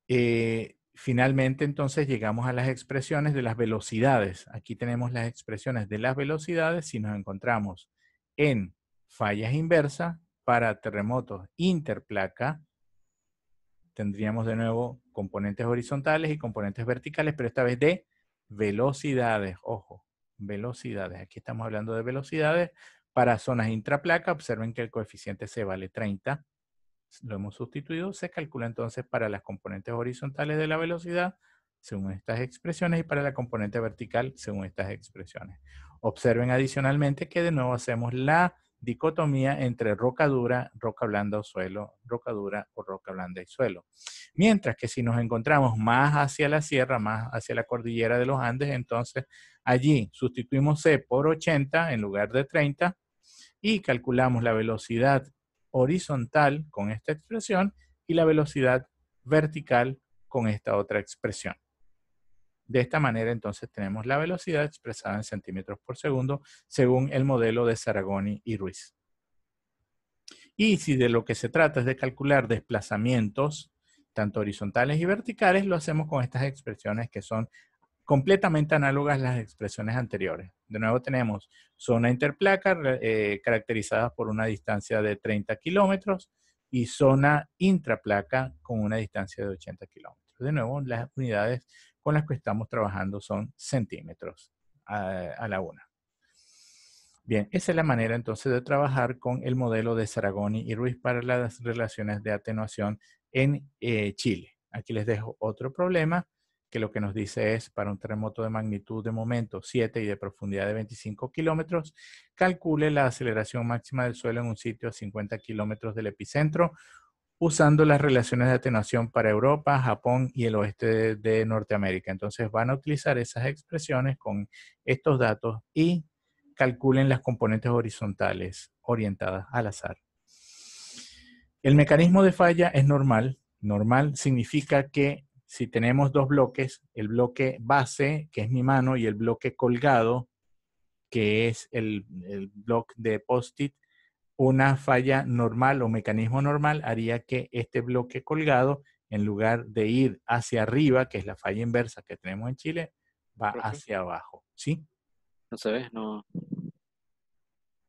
Eh, finalmente entonces llegamos a las expresiones de las velocidades. Aquí tenemos las expresiones de las velocidades si nos encontramos en fallas inversas para terremotos interplaca. Tendríamos de nuevo componentes horizontales y componentes verticales, pero esta vez de velocidades, ojo, velocidades. Aquí estamos hablando de velocidades. Para zonas intraplaca, observen que el coeficiente se vale 30. Lo hemos sustituido. Se calcula entonces para las componentes horizontales de la velocidad según estas expresiones y para la componente vertical según estas expresiones. Observen adicionalmente que de nuevo hacemos la dicotomía entre roca dura, roca blanda o suelo, roca dura o roca blanda y suelo. Mientras que si nos encontramos más hacia la sierra, más hacia la cordillera de los Andes, entonces allí sustituimos C por 80 en lugar de 30 y calculamos la velocidad horizontal con esta expresión y la velocidad vertical con esta otra expresión. De esta manera, entonces, tenemos la velocidad expresada en centímetros por segundo según el modelo de Saragoni y Ruiz. Y si de lo que se trata es de calcular desplazamientos, tanto horizontales y verticales, lo hacemos con estas expresiones que son completamente análogas a las expresiones anteriores. De nuevo tenemos zona interplaca eh, caracterizada por una distancia de 30 kilómetros y zona intraplaca con una distancia de 80 kilómetros. De nuevo, las unidades con las que estamos trabajando son centímetros a, la una. Bien, esa es la manera entonces de trabajar con el modelo de Saragoni y Ruiz para las relaciones de atenuación en eh, Chile. Aquí les dejo otro problema que lo que nos dice es para un terremoto de magnitud de momento 7 y de profundidad de 25 kilómetros, calcule la aceleración máxima del suelo en un sitio a 50 kilómetros del epicentro usando las relaciones de atenuación para Europa, Japón y el oeste de, Norteamérica. Entonces van a utilizar esas expresiones con estos datos y calculen las componentes horizontales orientadas al azar. El mecanismo de falla es normal. Normal significa que si tenemos dos bloques, el bloque base, que es mi mano, y el bloque colgado, que es el, el bloque de post-it, una falla normal o mecanismo normal haría que este bloque colgado, en lugar de ir hacia arriba, que es la falla inversa que tenemos en Chile, va hacia abajo. ¿Sí? No se ve, no.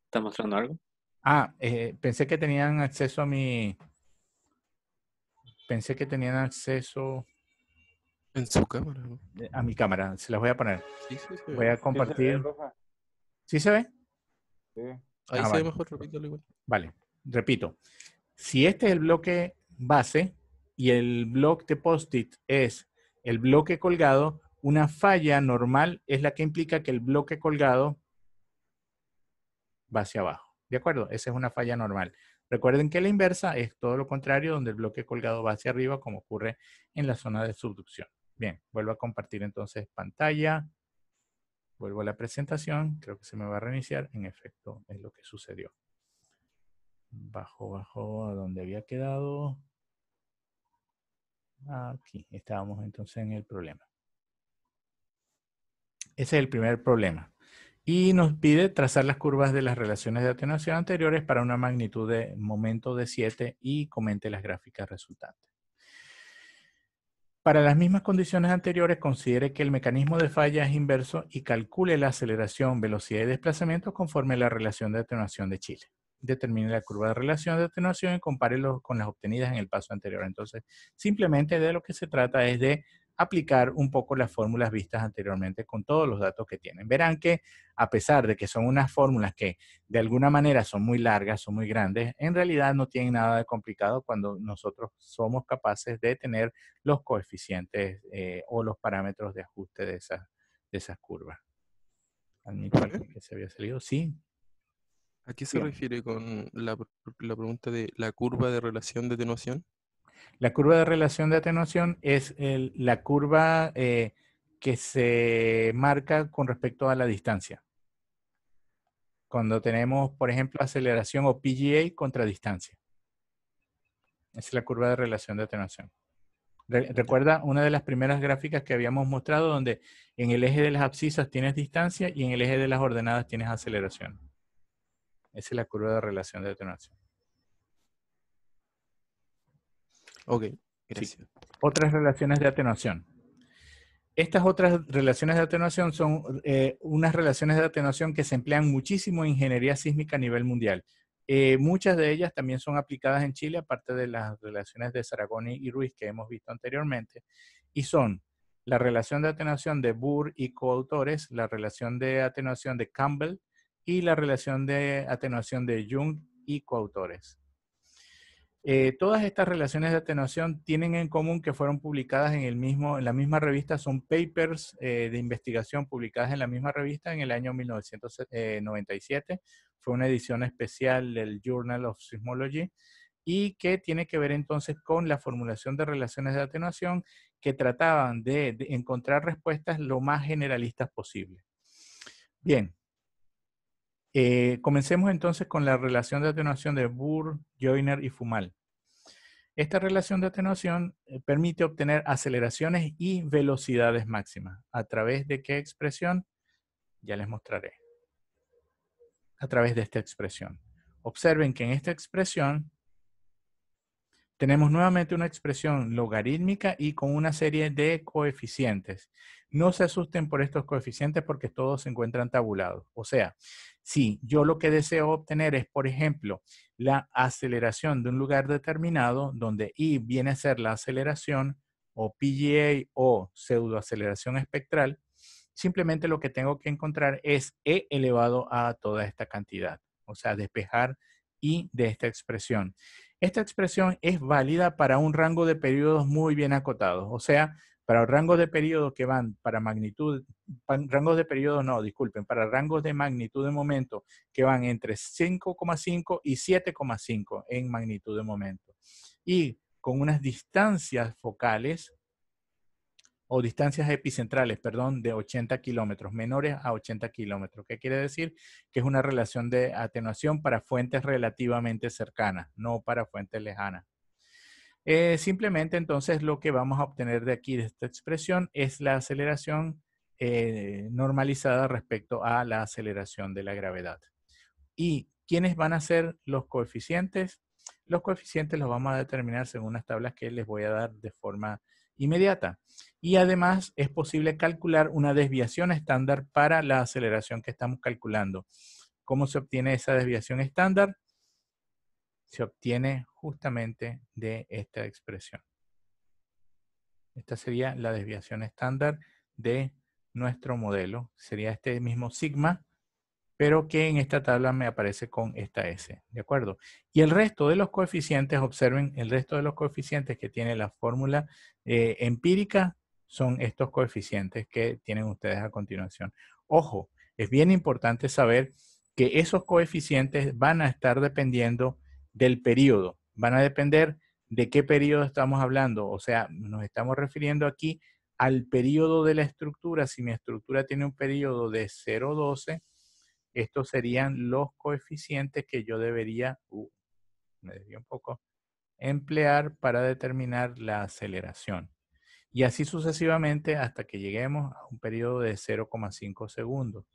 ¿Está mostrando algo? Ah, eh, pensé que tenían acceso a mi. Pensé que tenían acceso. En su cámara. Eh, a mi cámara, se las voy a poner. Sí, sí, sí. Voy a compartir. ¿Sí se ve? Sí. Ahí ah, se vale. ve mejor, igual. Vale, repito. Si este es el bloque base y el bloque de post-it es el bloque colgado, una falla normal es la que implica que el bloque colgado va hacia abajo. ¿De acuerdo? Esa es una falla normal. Recuerden que la inversa es todo lo contrario, donde el bloque colgado va hacia arriba, como ocurre en la zona de subducción. Bien, vuelvo a compartir entonces pantalla. Vuelvo a la presentación, creo que se me va a reiniciar. En efecto, es lo que sucedió. Bajo, bajo, a donde había quedado. Aquí, estábamos entonces en el problema. Ese es el primer problema. Y nos pide trazar las curvas de las relaciones de atenuación anteriores para una magnitud de momento de 7 y comente las gráficas resultantes. Para las mismas condiciones anteriores, considere que el mecanismo de falla es inverso y calcule la aceleración, velocidad y desplazamiento conforme a la relación de atenuación de Chile. Determine la curva de relación de atenuación y compárelo con las obtenidas en el paso anterior. Entonces, simplemente de lo que se trata es de aplicar un poco las fórmulas vistas anteriormente con todos los datos que tienen. Verán que a pesar de que son unas fórmulas que de alguna manera son muy largas, son muy grandes, en realidad no tienen nada de complicado cuando nosotros somos capaces de tener los coeficientes eh, o los parámetros de ajuste de, esas, de esas curvas. A que se había salido, sí. qué se refiere con la, la pregunta de la curva de relación de atenuación? La curva de relación de atenuación es la curva eh, que se marca con respecto a la distancia. Cuando tenemos, por ejemplo, aceleración o PGA contra distancia. Esa es la curva de relación de atenuación. recuerda una de las primeras gráficas que habíamos mostrado donde en el eje de las abscisas tienes distancia y en el eje de las ordenadas tienes aceleración. Esa es la curva de relación de atenuación. Ok, gracias. Otras relaciones de atenuación. Estas otras relaciones de atenuación son eh, unas relaciones de atenuación que se emplean muchísimo en ingeniería sísmica a nivel mundial. Eh, muchas de ellas también son aplicadas en Chile, aparte de las relaciones de Saragoni y Ruiz que hemos visto anteriormente, y son la relación de atenuación de Burr y coautores, la relación de atenuación de Campbell y la relación de atenuación de Jung y coautores. Eh, todas estas relaciones de atenuación tienen en común que fueron publicadas en, el mismo, en la misma revista, son papers eh, de investigación publicadas en la misma revista en el año 1997. Fue una edición especial del Journal of Seismology y que tiene que ver entonces con la formulación de relaciones de atenuación que trataban de encontrar respuestas lo más generalistas posible. Bien, eh, comencemos entonces con la relación de atenuación de Burr, Joyner y Fumal. Esta relación de atenuación eh, permite obtener aceleraciones y velocidades máximas. ¿A través de qué expresión? Ya les mostraré. A través de esta expresión. Observen que en esta expresión tenemos nuevamente una expresión logarítmica y con una serie de coeficientes. No se asusten por estos coeficientes porque todos se encuentran tabulados. O sea, si yo lo que deseo obtener es, por ejemplo, la aceleración de un lugar determinado, donde I viene a ser la aceleración o PGA o pseudoaceleración espectral, simplemente lo que tengo que encontrar es E elevado a toda esta cantidad. O sea, despejar I de esta expresión. Esta expresión es válida para un rango de periodos muy bien acotados, o sea, para rangos de periodos que van para magnitud, rangos de periodos no, disculpen, para rangos de magnitud de momento que van entre 5,5 y 7,5 en magnitud de momento. Y con unas distancias focales o distancias epicentrales, perdón, de 80 kilómetros, menores a 80 kilómetros. ¿Qué quiere decir? Que es una relación de atenuación para fuentes relativamente cercanas, no para fuentes lejanas. Eh, simplemente entonces lo que vamos a obtener de aquí, de esta expresión, es la aceleración eh, normalizada respecto a la aceleración de la gravedad. ¿Y quiénes van a ser los coeficientes? Los coeficientes los vamos a determinar según las tablas que les voy a dar de forma inmediata y además es posible calcular una desviación estándar para la aceleración que estamos calculando. ¿Cómo se obtiene esa desviación estándar? Se obtiene justamente de esta expresión. Esta sería la desviación estándar de nuestro modelo. Sería este mismo sigma, pero que en esta tabla me aparece con esta S, ¿de acuerdo? Y el resto de los coeficientes, observen, el resto de los coeficientes que tiene la fórmula eh, empírica son estos coeficientes que tienen ustedes a continuación. Ojo, es bien importante saber que esos coeficientes van a estar dependiendo del periodo, van a depender de qué periodo estamos hablando, o sea, nos estamos refiriendo aquí al periodo de la estructura. Si mi estructura tiene un periodo de 0,12, estos serían los coeficientes que yo debería, uh, me un poco, emplear para determinar la aceleración y así sucesivamente hasta que lleguemos a un periodo de 0,5 segundos.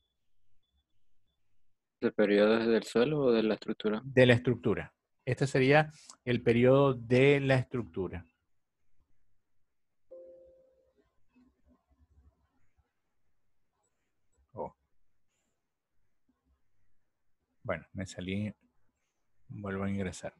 ¿El periodo del suelo o de la estructura? De la estructura. Este sería el periodo de la estructura. Oh. Bueno, me salí, vuelvo a ingresar.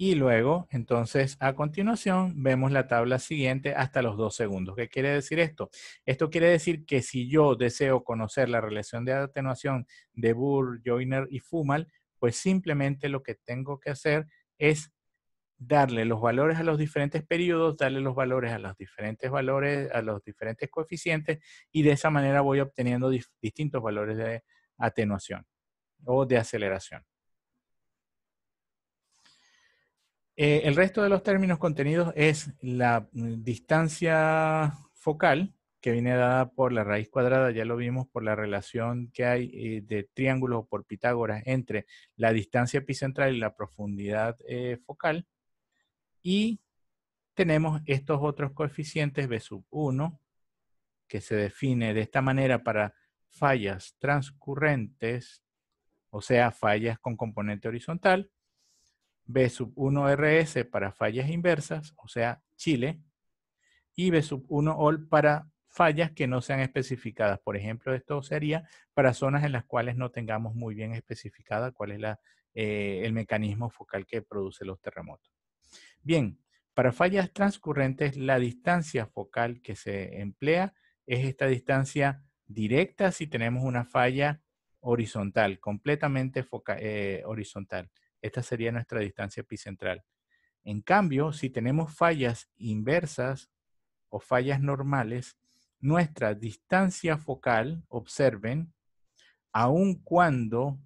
Y luego, entonces, a continuación, vemos la tabla siguiente hasta los dos segundos. ¿Qué quiere decir esto? Esto quiere decir que si yo deseo conocer la relación de atenuación de Burr, Joyner y Fumal, pues simplemente lo que tengo que hacer es darle los valores a los diferentes periodos, darle los valores a los diferentes valores, a los diferentes coeficientes, y de esa manera voy obteniendo distintos valores de atenuación o de aceleración. Eh, el resto de los términos contenidos es la mm, distancia focal, que viene dada por la raíz cuadrada, ya lo vimos por la relación que hay eh, de triángulos por Pitágoras entre la distancia epicentral y la profundidad eh, focal. Y tenemos estos otros coeficientes B sub 1, que se define de esta manera para fallas transcurrentes, o sea, fallas con componente horizontal, B1RS para fallas inversas, o sea, Chile, y B1OL para fallas que no sean especificadas. Por ejemplo, esto sería para zonas en las cuales no tengamos muy bien especificada cuál es eh, el mecanismo focal que produce los terremotos. Bien, para fallas transcurrentes, la distancia focal que se emplea es esta distancia directa si tenemos una falla horizontal, completamente eh, horizontal. Esta sería nuestra distancia epicentral. En cambio, si tenemos fallas inversas o fallas normales, nuestra distancia focal, observen, aun cuando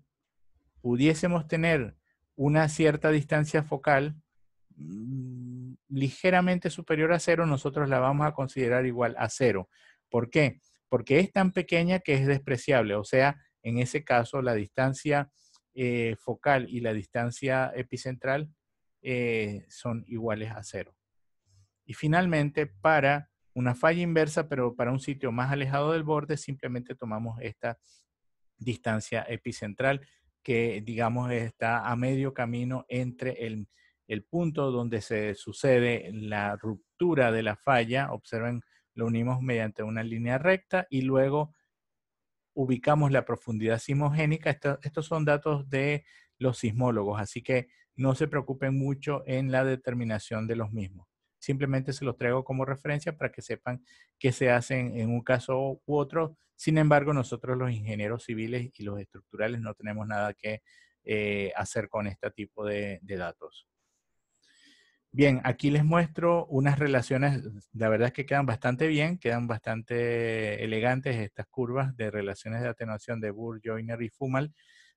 pudiésemos tener una cierta distancia focal mm, ligeramente superior a cero, nosotros la vamos a considerar igual a cero. ¿Por qué? Porque es tan pequeña que es despreciable. O sea, en ese caso, la distancia eh, focal y la distancia epicentral eh, son iguales a cero. Y finalmente, para una falla inversa, pero para un sitio más alejado del borde, simplemente tomamos esta distancia epicentral que, digamos, está a medio camino entre el, el punto donde se sucede la ruptura de la falla, observen, lo unimos mediante una línea recta y luego ubicamos la profundidad sismogénica. estos son datos de los sismólogos, así que no se preocupen mucho en la determinación de los mismos. Simplemente se los traigo como referencia para que sepan qué se hacen en un caso u otro. Sin embargo, nosotros los ingenieros civiles y los estructurales no tenemos nada que eh, hacer con este tipo de datos. Bien, aquí les muestro unas relaciones, la verdad es que quedan bastante bien, quedan bastante elegantes estas curvas de relaciones de atenuación de Burr, Joyner y Fumal.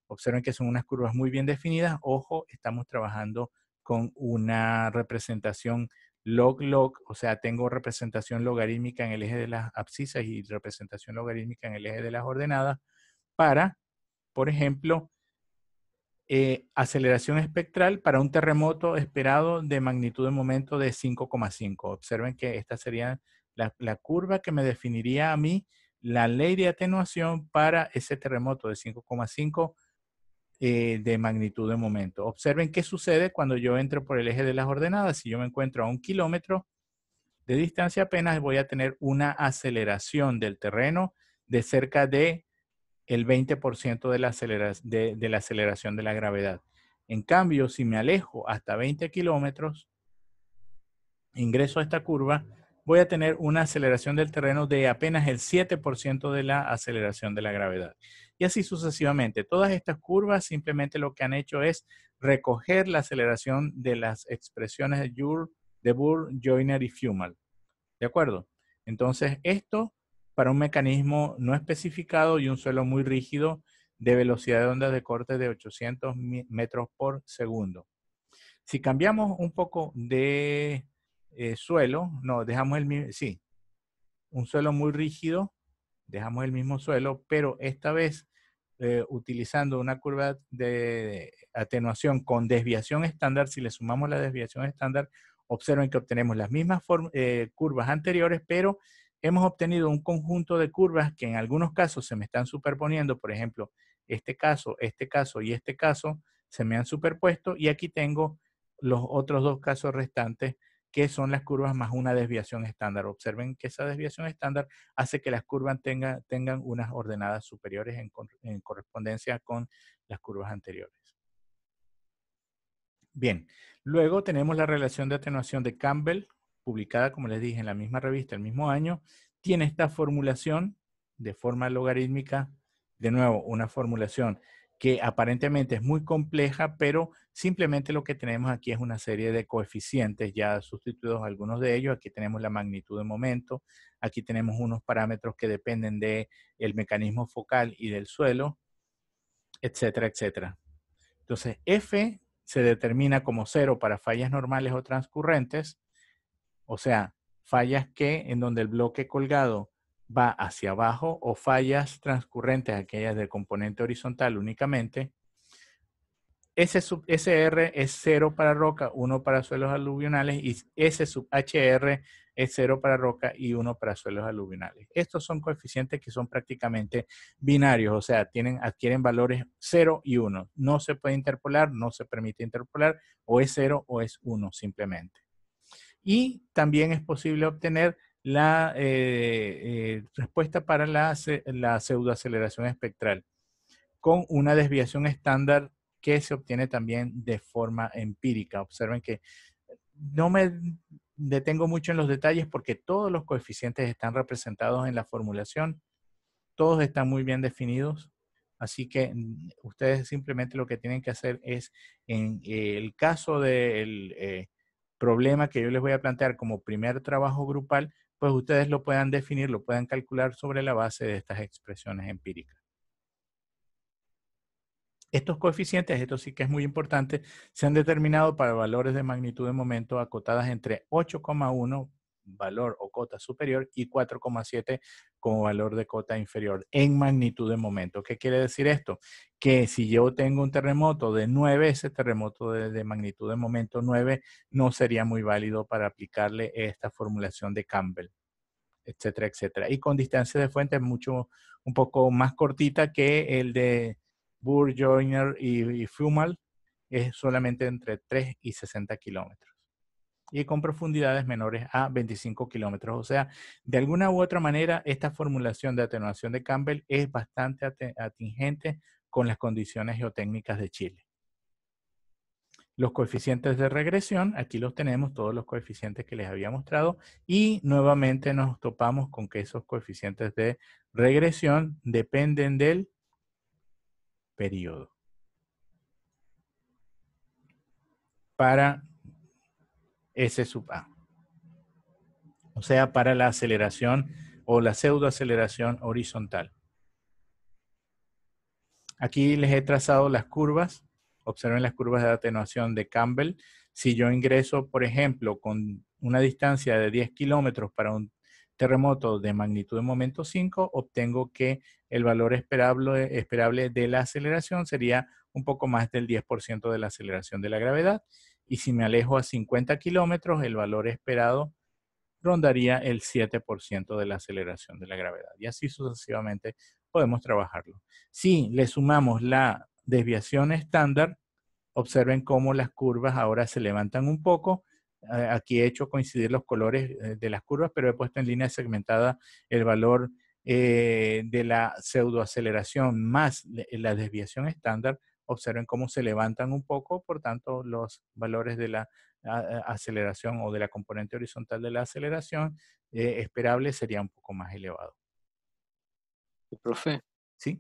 Observen que son unas curvas muy bien definidas. Ojo, estamos trabajando con una representación log-log, o sea, tengo representación logarítmica en el eje de las abscisas y representación logarítmica en el eje de las ordenadas para, por ejemplo, eh, aceleración espectral para un terremoto esperado de magnitud de momento de 5,5. Observen que esta sería la, curva que me definiría a mí la ley de atenuación para ese terremoto de 5,5 eh, de magnitud de momento. Observen qué sucede cuando yo entro por el eje de las ordenadas. Si yo me encuentro a un kilómetro de distancia apenas voy a tener una aceleración del terreno de cerca de el 20% de la, de, la, aceleración de la gravedad. En cambio, si me alejo hasta 20 kilómetros, ingreso a esta curva, voy a tener una aceleración del terreno de apenas el 7% de la aceleración de la gravedad. Y así sucesivamente. Todas estas curvas simplemente lo que han hecho es recoger la aceleración de las expresiones de Joule, de Burr, Joyner y Fumal. ¿De acuerdo? Entonces, esto para un mecanismo no especificado y un suelo muy rígido de velocidad de onda de corte de 800 metros por segundo. Si cambiamos un poco de eh, suelo, no, dejamos el mismo, sí, un suelo muy rígido, dejamos el mismo suelo, pero esta vez eh, utilizando una curva de atenuación con desviación estándar, si le sumamos la desviación estándar, observen que obtenemos las mismas eh, curvas anteriores, pero hemos obtenido un conjunto de curvas que en algunos casos se me están superponiendo, por ejemplo, este caso, este caso y este caso se me han superpuesto y aquí tengo los otros dos casos restantes que son las curvas más una desviación estándar. Observen que esa desviación estándar hace que las curvas tengan unas ordenadas superiores en correspondencia con las curvas anteriores. Bien, luego tenemos la relación de atenuación de Campbell publicada, como les dije, en la misma revista el mismo año, tiene esta formulación de forma logarítmica, de nuevo, una formulación que aparentemente es muy compleja, pero simplemente lo que tenemos aquí es una serie de coeficientes ya sustituidos algunos de ellos. Aquí tenemos la magnitud de momento, aquí tenemos unos parámetros que dependen del el mecanismo focal y del suelo, etcétera, etcétera. Entonces, F se determina como cero para fallas normales o transcurrentes, o sea, fallas que en donde el bloque colgado va hacia abajo o fallas transcurrentes, aquellas del componente horizontal únicamente. Ese sub SR es 0 para roca, 1 para suelos aluvionales y ese sub HR es 0 para roca y 1 para suelos aluvionales. Estos son coeficientes que son prácticamente binarios, o sea, tienen, adquieren valores 0 y 1. No se puede interpolar, no se permite interpolar, o es 0 o es 1 simplemente y también es posible obtener la eh, eh, respuesta para la, la pseudoaceleración espectral con una desviación estándar que se obtiene también de forma empírica. Observen que no me detengo mucho en los detalles porque todos los coeficientes están representados en la formulación, todos están muy bien definidos, así que mm, ustedes simplemente lo que tienen que hacer es, en eh, el caso del problema que yo les voy a plantear como primer trabajo grupal, pues ustedes lo puedan definir, lo puedan calcular sobre la base de estas expresiones empíricas. Estos coeficientes, esto sí que es muy importante, se han determinado para valores de magnitud de momento acotadas entre 8,1 valor o cota superior y 4,7 como valor de cota inferior en magnitud de momento. ¿Qué quiere decir esto? Que si yo tengo un terremoto de 9, ese terremoto de, magnitud de momento 9 no sería muy válido para aplicarle esta formulación de Campbell etcétera, etcétera. Y con distancia de fuente mucho, un poco más cortita que el de Burr, Joyner y, y Fumal, es solamente entre 3 y 60 kilómetros y con profundidades menores a 25 kilómetros. O sea, de alguna u otra manera, esta formulación de atenuación de Campbell es bastante atingente con las condiciones geotécnicas de Chile. Los coeficientes de regresión, aquí los tenemos, todos los coeficientes que les había mostrado, y nuevamente nos topamos con que esos coeficientes de regresión dependen del periodo. Para S sub A. O sea, para la aceleración o la pseudoaceleración horizontal. Aquí les he trazado las curvas. Observen las curvas de atenuación de Campbell. Si yo ingreso, por ejemplo, con una distancia de 10 kilómetros para un terremoto de magnitud de momento 5, obtengo que el valor esperable, esperable de la aceleración sería un poco más del 10% de la aceleración de la gravedad y si me alejo a 50 kilómetros, el valor esperado rondaría el 7% de la aceleración de la gravedad. Y así sucesivamente podemos trabajarlo. Si le sumamos la desviación estándar, observen cómo las curvas ahora se levantan un poco. Eh, aquí he hecho coincidir los colores eh, de las curvas, pero he puesto en línea segmentada el valor eh, de la pseudoaceleración más la desviación estándar observen cómo se levantan un poco, por tanto, los valores de la aceleración o de la componente horizontal de la aceleración eh, esperable sería un poco más elevado. Profe. Sí.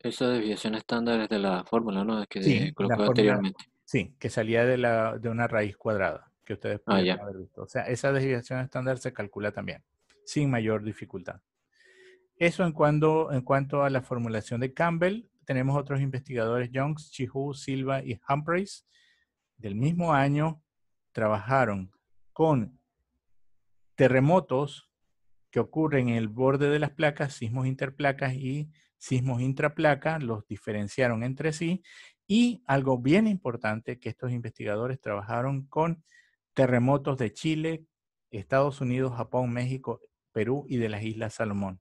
Esa desviación estándar es de la fórmula, ¿no? que sí, anteriormente. Sí, que salía de, una raíz cuadrada que ustedes ah, pueden haber visto. O sea, esa desviación estándar se calcula también, sin mayor dificultad. Eso en, cuanto en cuanto a la formulación de Campbell, tenemos otros investigadores, Jones, Chihu, Silva y Humphreys, del mismo año, trabajaron con terremotos que ocurren en el borde de las placas, sismos interplacas y sismos intraplaca, los diferenciaron entre sí. Y algo bien importante que estos investigadores trabajaron con terremotos de Chile, Estados Unidos, Japón, México, Perú y de las Islas Salomón.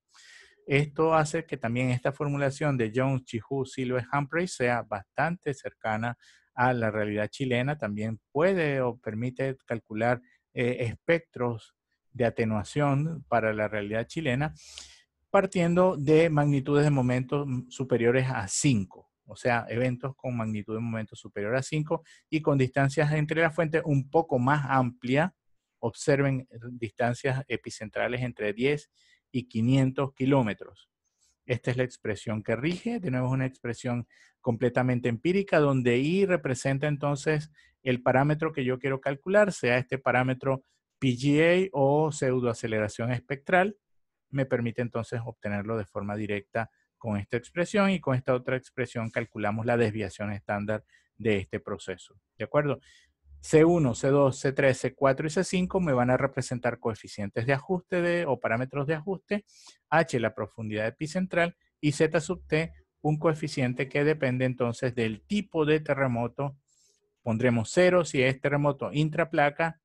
Esto hace que también esta formulación de Jones, Chihu, Silve Humphrey sea bastante cercana a la realidad chilena. También puede o permite calcular eh, espectros de atenuación para la realidad chilena, partiendo de magnitudes de momentos superiores a 5, o sea, eventos con magnitud de momento superior a 5 y con distancias entre las fuentes un poco más amplia. Observen eh, distancias epicentrales entre 10 y y 500 kilómetros. Esta es la expresión que rige, de nuevo es una expresión completamente empírica, donde I representa entonces el parámetro que yo quiero calcular, sea este parámetro PGA o pseudoaceleración espectral, me permite entonces obtenerlo de forma directa con esta expresión y con esta otra expresión calculamos la desviación estándar de este proceso. ¿De acuerdo? C1, C2, C3, C4 y C5 me van a representar coeficientes de ajuste de, o parámetros de ajuste, H la profundidad epicentral y Z sub T un coeficiente que depende entonces del tipo de terremoto. Pondremos 0 si es terremoto intraplaca,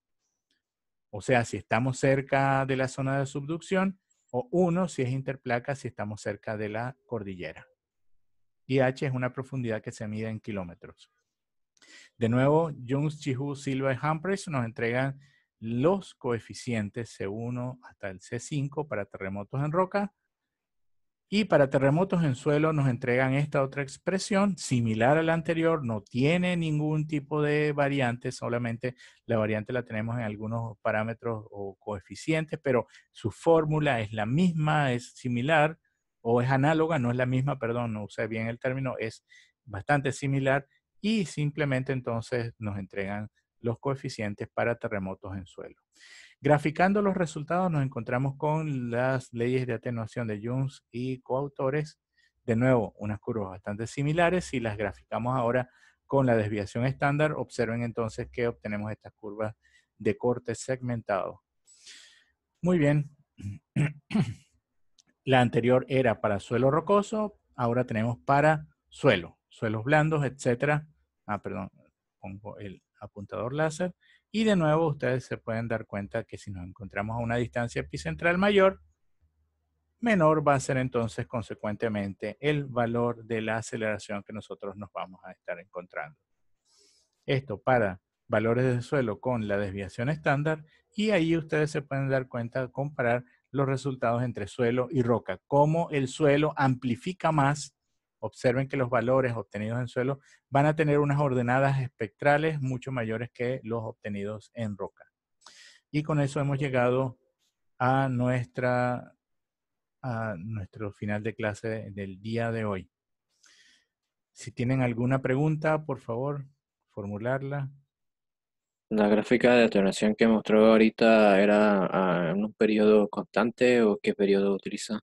o sea, si estamos cerca de la zona de subducción, o 1 si es interplaca, si estamos cerca de la cordillera. Y H es una profundidad que se mide en kilómetros. De nuevo, Jung, Chihu, Silva y Humphreys nos entregan los coeficientes C1 hasta el C5 para terremotos en roca. Y para terremotos en suelo nos entregan esta otra expresión, similar a la anterior, no tiene ningún tipo de variante, solamente la variante la tenemos en algunos parámetros o coeficientes, pero su fórmula es la misma, es similar o es análoga, no es la misma, perdón, no usé bien el término, es bastante similar y simplemente entonces nos entregan los coeficientes para terremotos en suelo. Graficando los resultados nos encontramos con las leyes de atenuación de Jones y coautores. De nuevo, unas curvas bastante similares. Si las graficamos ahora con la desviación estándar, observen entonces que obtenemos estas curvas de corte segmentado. Muy bien. La anterior era para suelo rocoso, ahora tenemos para suelo suelos blandos, etcétera. Ah, perdón, pongo el apuntador láser. Y de nuevo ustedes se pueden dar cuenta que si nos encontramos a una distancia epicentral mayor, menor va a ser entonces consecuentemente el valor de la aceleración que nosotros nos vamos a estar encontrando. Esto para valores de suelo con la desviación estándar y ahí ustedes se pueden dar cuenta, de comparar los resultados entre suelo y roca, cómo el suelo amplifica más observen que los valores obtenidos en suelo van a tener unas ordenadas espectrales mucho mayores que los obtenidos en roca. Y con eso hemos llegado a, nuestra, a nuestro final de clase del día de hoy. Si tienen alguna pregunta, por favor, formularla. La gráfica de detonación que mostró ahorita era ah, en un periodo constante o qué periodo utiliza?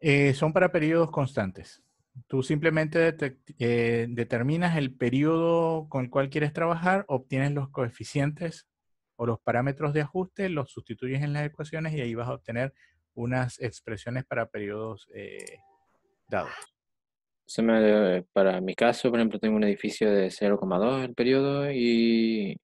Eh, son para periodos constantes. Tú simplemente eh, determinas el periodo con el cual quieres trabajar, obtienes los coeficientes o los parámetros de ajuste, los sustituyes en las ecuaciones y ahí vas a obtener unas expresiones para periodos eh, dados. Para mi caso, por ejemplo, tengo un edificio de 0,2 el periodo y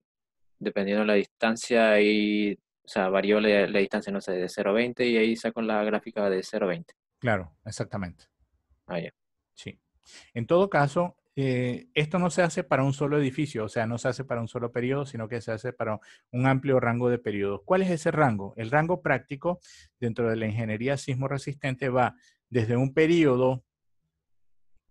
dependiendo de la distancia, y, o sea, varió la, distancia, no sé, de 0,20 y ahí saco la gráfica de 0,20. Claro, exactamente. Ah, Sí. En todo caso, eh, esto no se hace para un solo edificio, o sea, no se hace para un solo periodo, sino que se hace para un amplio rango de periodos. ¿Cuál es ese rango? El rango práctico dentro de la ingeniería sismo resistente va desde un periodo,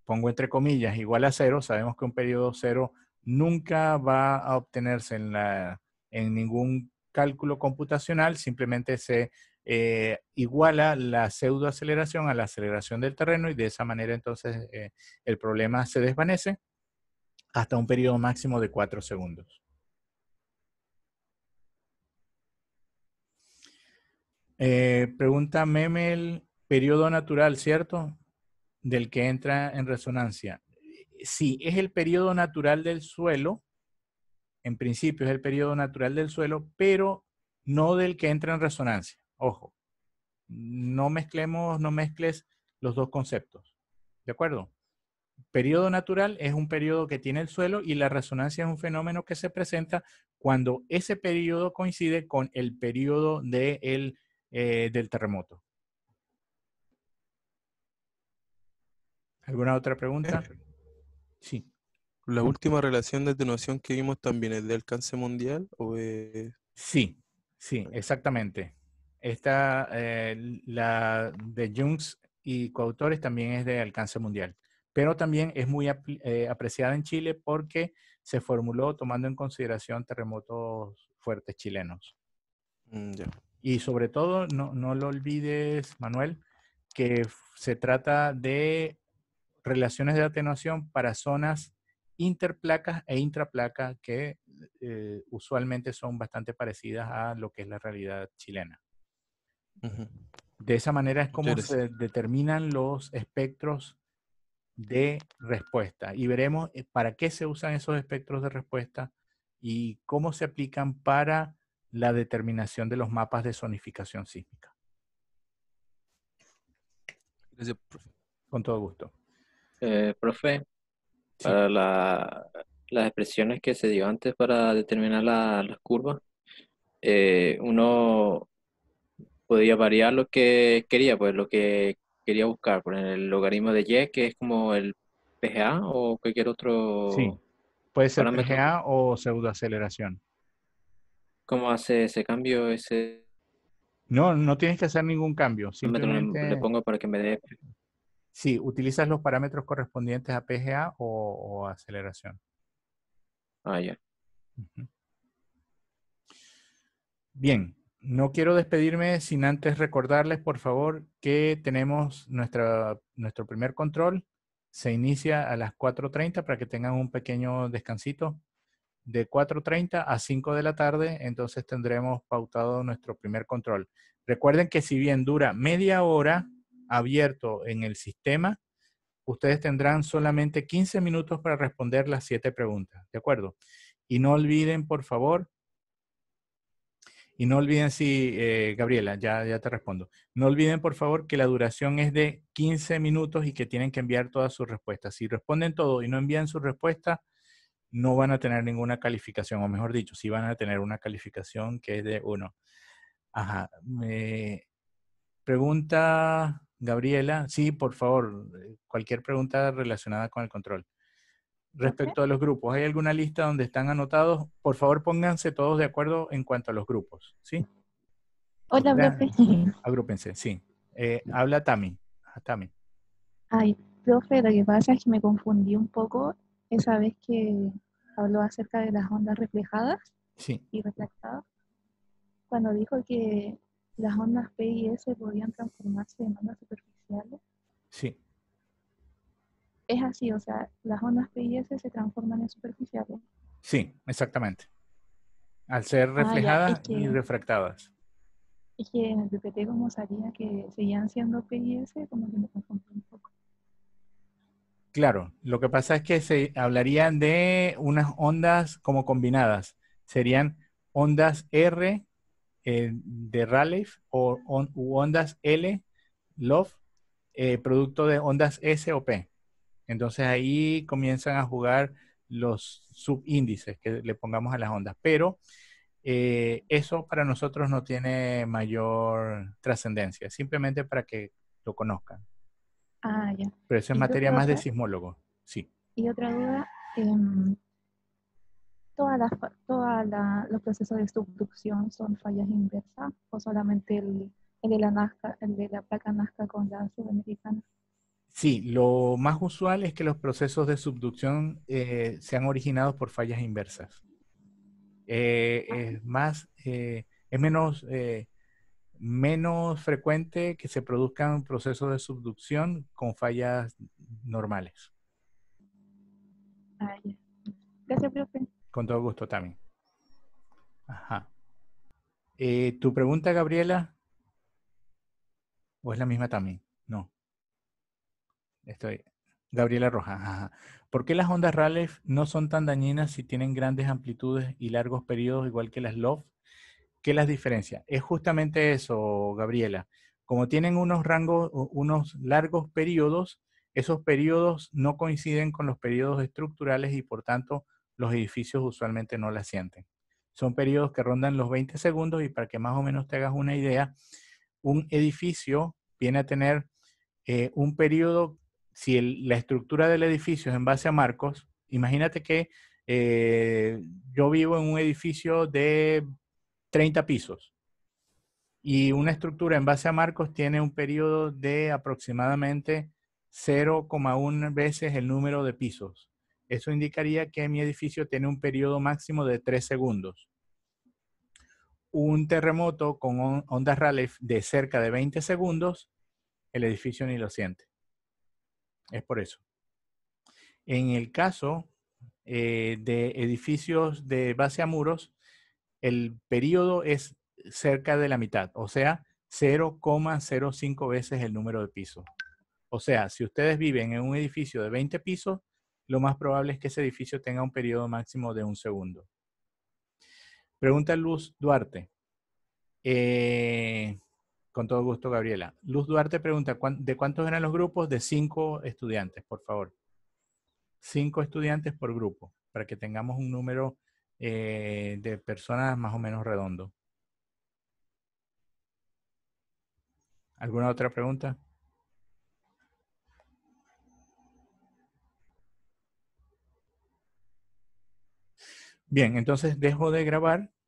pongo entre comillas, igual a cero, sabemos que un periodo cero nunca va a obtenerse en, la, en ningún cálculo computacional, simplemente se eh, iguala la pseudoaceleración a la aceleración del terreno y de esa manera entonces eh, el problema se desvanece hasta un periodo máximo de 4 segundos. Eh, pregunta Memel, periodo natural, ¿cierto? Del que entra en resonancia. Sí, es el periodo natural del suelo, en principio es el periodo natural del suelo, pero no del que entra en resonancia. Ojo, no mezclemos, no mezcles los dos conceptos. ¿De acuerdo? Periodo natural es un periodo que tiene el suelo y la resonancia es un fenómeno que se presenta cuando ese periodo coincide con el periodo de eh, del terremoto. ¿Alguna otra pregunta? Eh, sí. ¿La última relación de atenuación que vimos también es de alcance mundial? O Sí, sí, exactamente. Esta, eh, la de Jungs y coautores también es de alcance mundial, pero también es muy eh, apreciada en Chile porque se formuló tomando en consideración terremotos fuertes chilenos. Mm, y sobre todo, no, lo olvides, Manuel, que se trata de relaciones de atenuación para zonas interplacas e intraplacas que eh, usualmente son bastante parecidas a lo que es la realidad chilena. De esa manera es como se determinan los espectros de respuesta y veremos eh, para qué se usan esos espectros de respuesta y cómo se aplican para la determinación de los mapas de zonificación sísmica. Gracias, Con todo gusto. Eh, profe, para las expresiones que se dio antes para determinar las curvas, eh, uno podía variar lo que quería, pues lo que quería buscar, por pues, el logaritmo de y, que es como el PGA o cualquier otro. Sí, puede ser PGA o pseudoaceleración. ¿Cómo hace ese cambio? Ese... No, no tienes que hacer ningún cambio. Simplemente... Le pongo para que me dé. Sí, utilizas los parámetros correspondientes a PGA o, aceleración. Ah, ya. Bien, no quiero despedirme sin antes recordarles, por favor, que tenemos nuestro primer control. Se inicia a las 4.30 para que tengan un pequeño descansito. De 4.30 a 5 de la tarde, entonces tendremos pautado nuestro primer control. Recuerden que si bien dura media hora abierto en el sistema, ustedes tendrán solamente 15 minutos para responder las 7 preguntas, ¿de acuerdo? Y no olviden, por favor, y no olviden si, eh, Gabriela, ya, ya te respondo, no olviden por favor que la duración es de 15 minutos y que tienen que enviar todas sus respuestas. Si responden todo y no envían su respuesta, no van a tener ninguna calificación, o mejor dicho, sí van a tener una calificación que es de 1. Ajá. pregunta Gabriela, sí, por favor, eh, cualquier pregunta relacionada con el control respecto a los grupos. ¿Hay alguna lista donde están anotados? Por favor, pónganse todos de acuerdo en cuanto a los grupos, ¿sí? Hola, profe. Agrúpense, sí. Eh, habla Tami. Tami. Ay, profe, lo que pasa es que me confundí un poco esa vez que habló acerca de las ondas reflejadas y reflectadas, cuando dijo que las ondas P y S podían transformarse en ondas superficiales. Sí es así, o sea, las ondas PIS se transforman en superficiales. Sí, exactamente. Al ser ah, reflejadas y refractadas. Y que en el PPT como sabía que seguían siendo PIS, como que me un poco. Claro, lo que pasa es que se hablarían de unas ondas como combinadas. Serían ondas R eh, de Raleigh o ondas L, Love, eh, producto de ondas S o P. Entonces ahí comienzan a jugar los subíndices que le pongamos a las ondas. Pero eh, eso para nosotros no tiene mayor trascendencia, simplemente para que lo conozcan. Ah, ya. Pero eso es materia más de sismólogo, sí. Y otra duda, em, ¿todos los procesos de subducción son fallas inversas o solamente el, de la Nazca, el de la placa Nazca con la sudamericana? Sí, lo más usual es que los procesos de subducción eh, sean originados por fallas inversas. Eh, ah. es más, eh, es menos, menos frecuente que se produzcan procesos de subducción con fallas normales. Ah, Gracias, profe. Con todo gusto también. Ajá. ¿Tu pregunta, Gabriela? ¿O es la misma también? estoy. Gabriela Rojas. ¿Por qué las ondas Raleigh no son tan dañinas si tienen grandes amplitudes y largos periodos igual que las Love? ¿Qué las diferencia? Es justamente eso, Gabriela. Como tienen unos rangos, unos largos periodos, esos periodos no coinciden con los periodos estructurales y por tanto los edificios usualmente no las sienten. Son periodos que rondan los 20 segundos y para que más o menos te hagas una idea, un edificio viene a tener eh, un periodo si la estructura del edificio es en base a marcos, imagínate que eh, yo vivo en un edificio de 30 pisos y una estructura en base a marcos tiene un periodo de aproximadamente 0,1 veces el número de pisos. Eso indicaría que mi edificio tiene un periodo máximo de 3 segundos. Un terremoto con ondas Raleigh de cerca de 20 segundos, el edificio ni lo siente. Es por eso. En el caso eh, de edificios de base a muros, el periodo es cerca de la mitad, o sea, 0,05 veces el número de pisos. O sea, si ustedes viven en un edificio de 20 pisos, lo más probable es que ese edificio tenga un periodo máximo de un segundo. Pregunta Luz Duarte. Eh, con todo gusto, Gabriela. Luz Duarte pregunta, ¿de cuántos eran los grupos? De cinco estudiantes, por favor. Cinco estudiantes por grupo, para que tengamos un número eh, de personas más o menos redondo. ¿Alguna otra pregunta? Bien, entonces dejo de grabar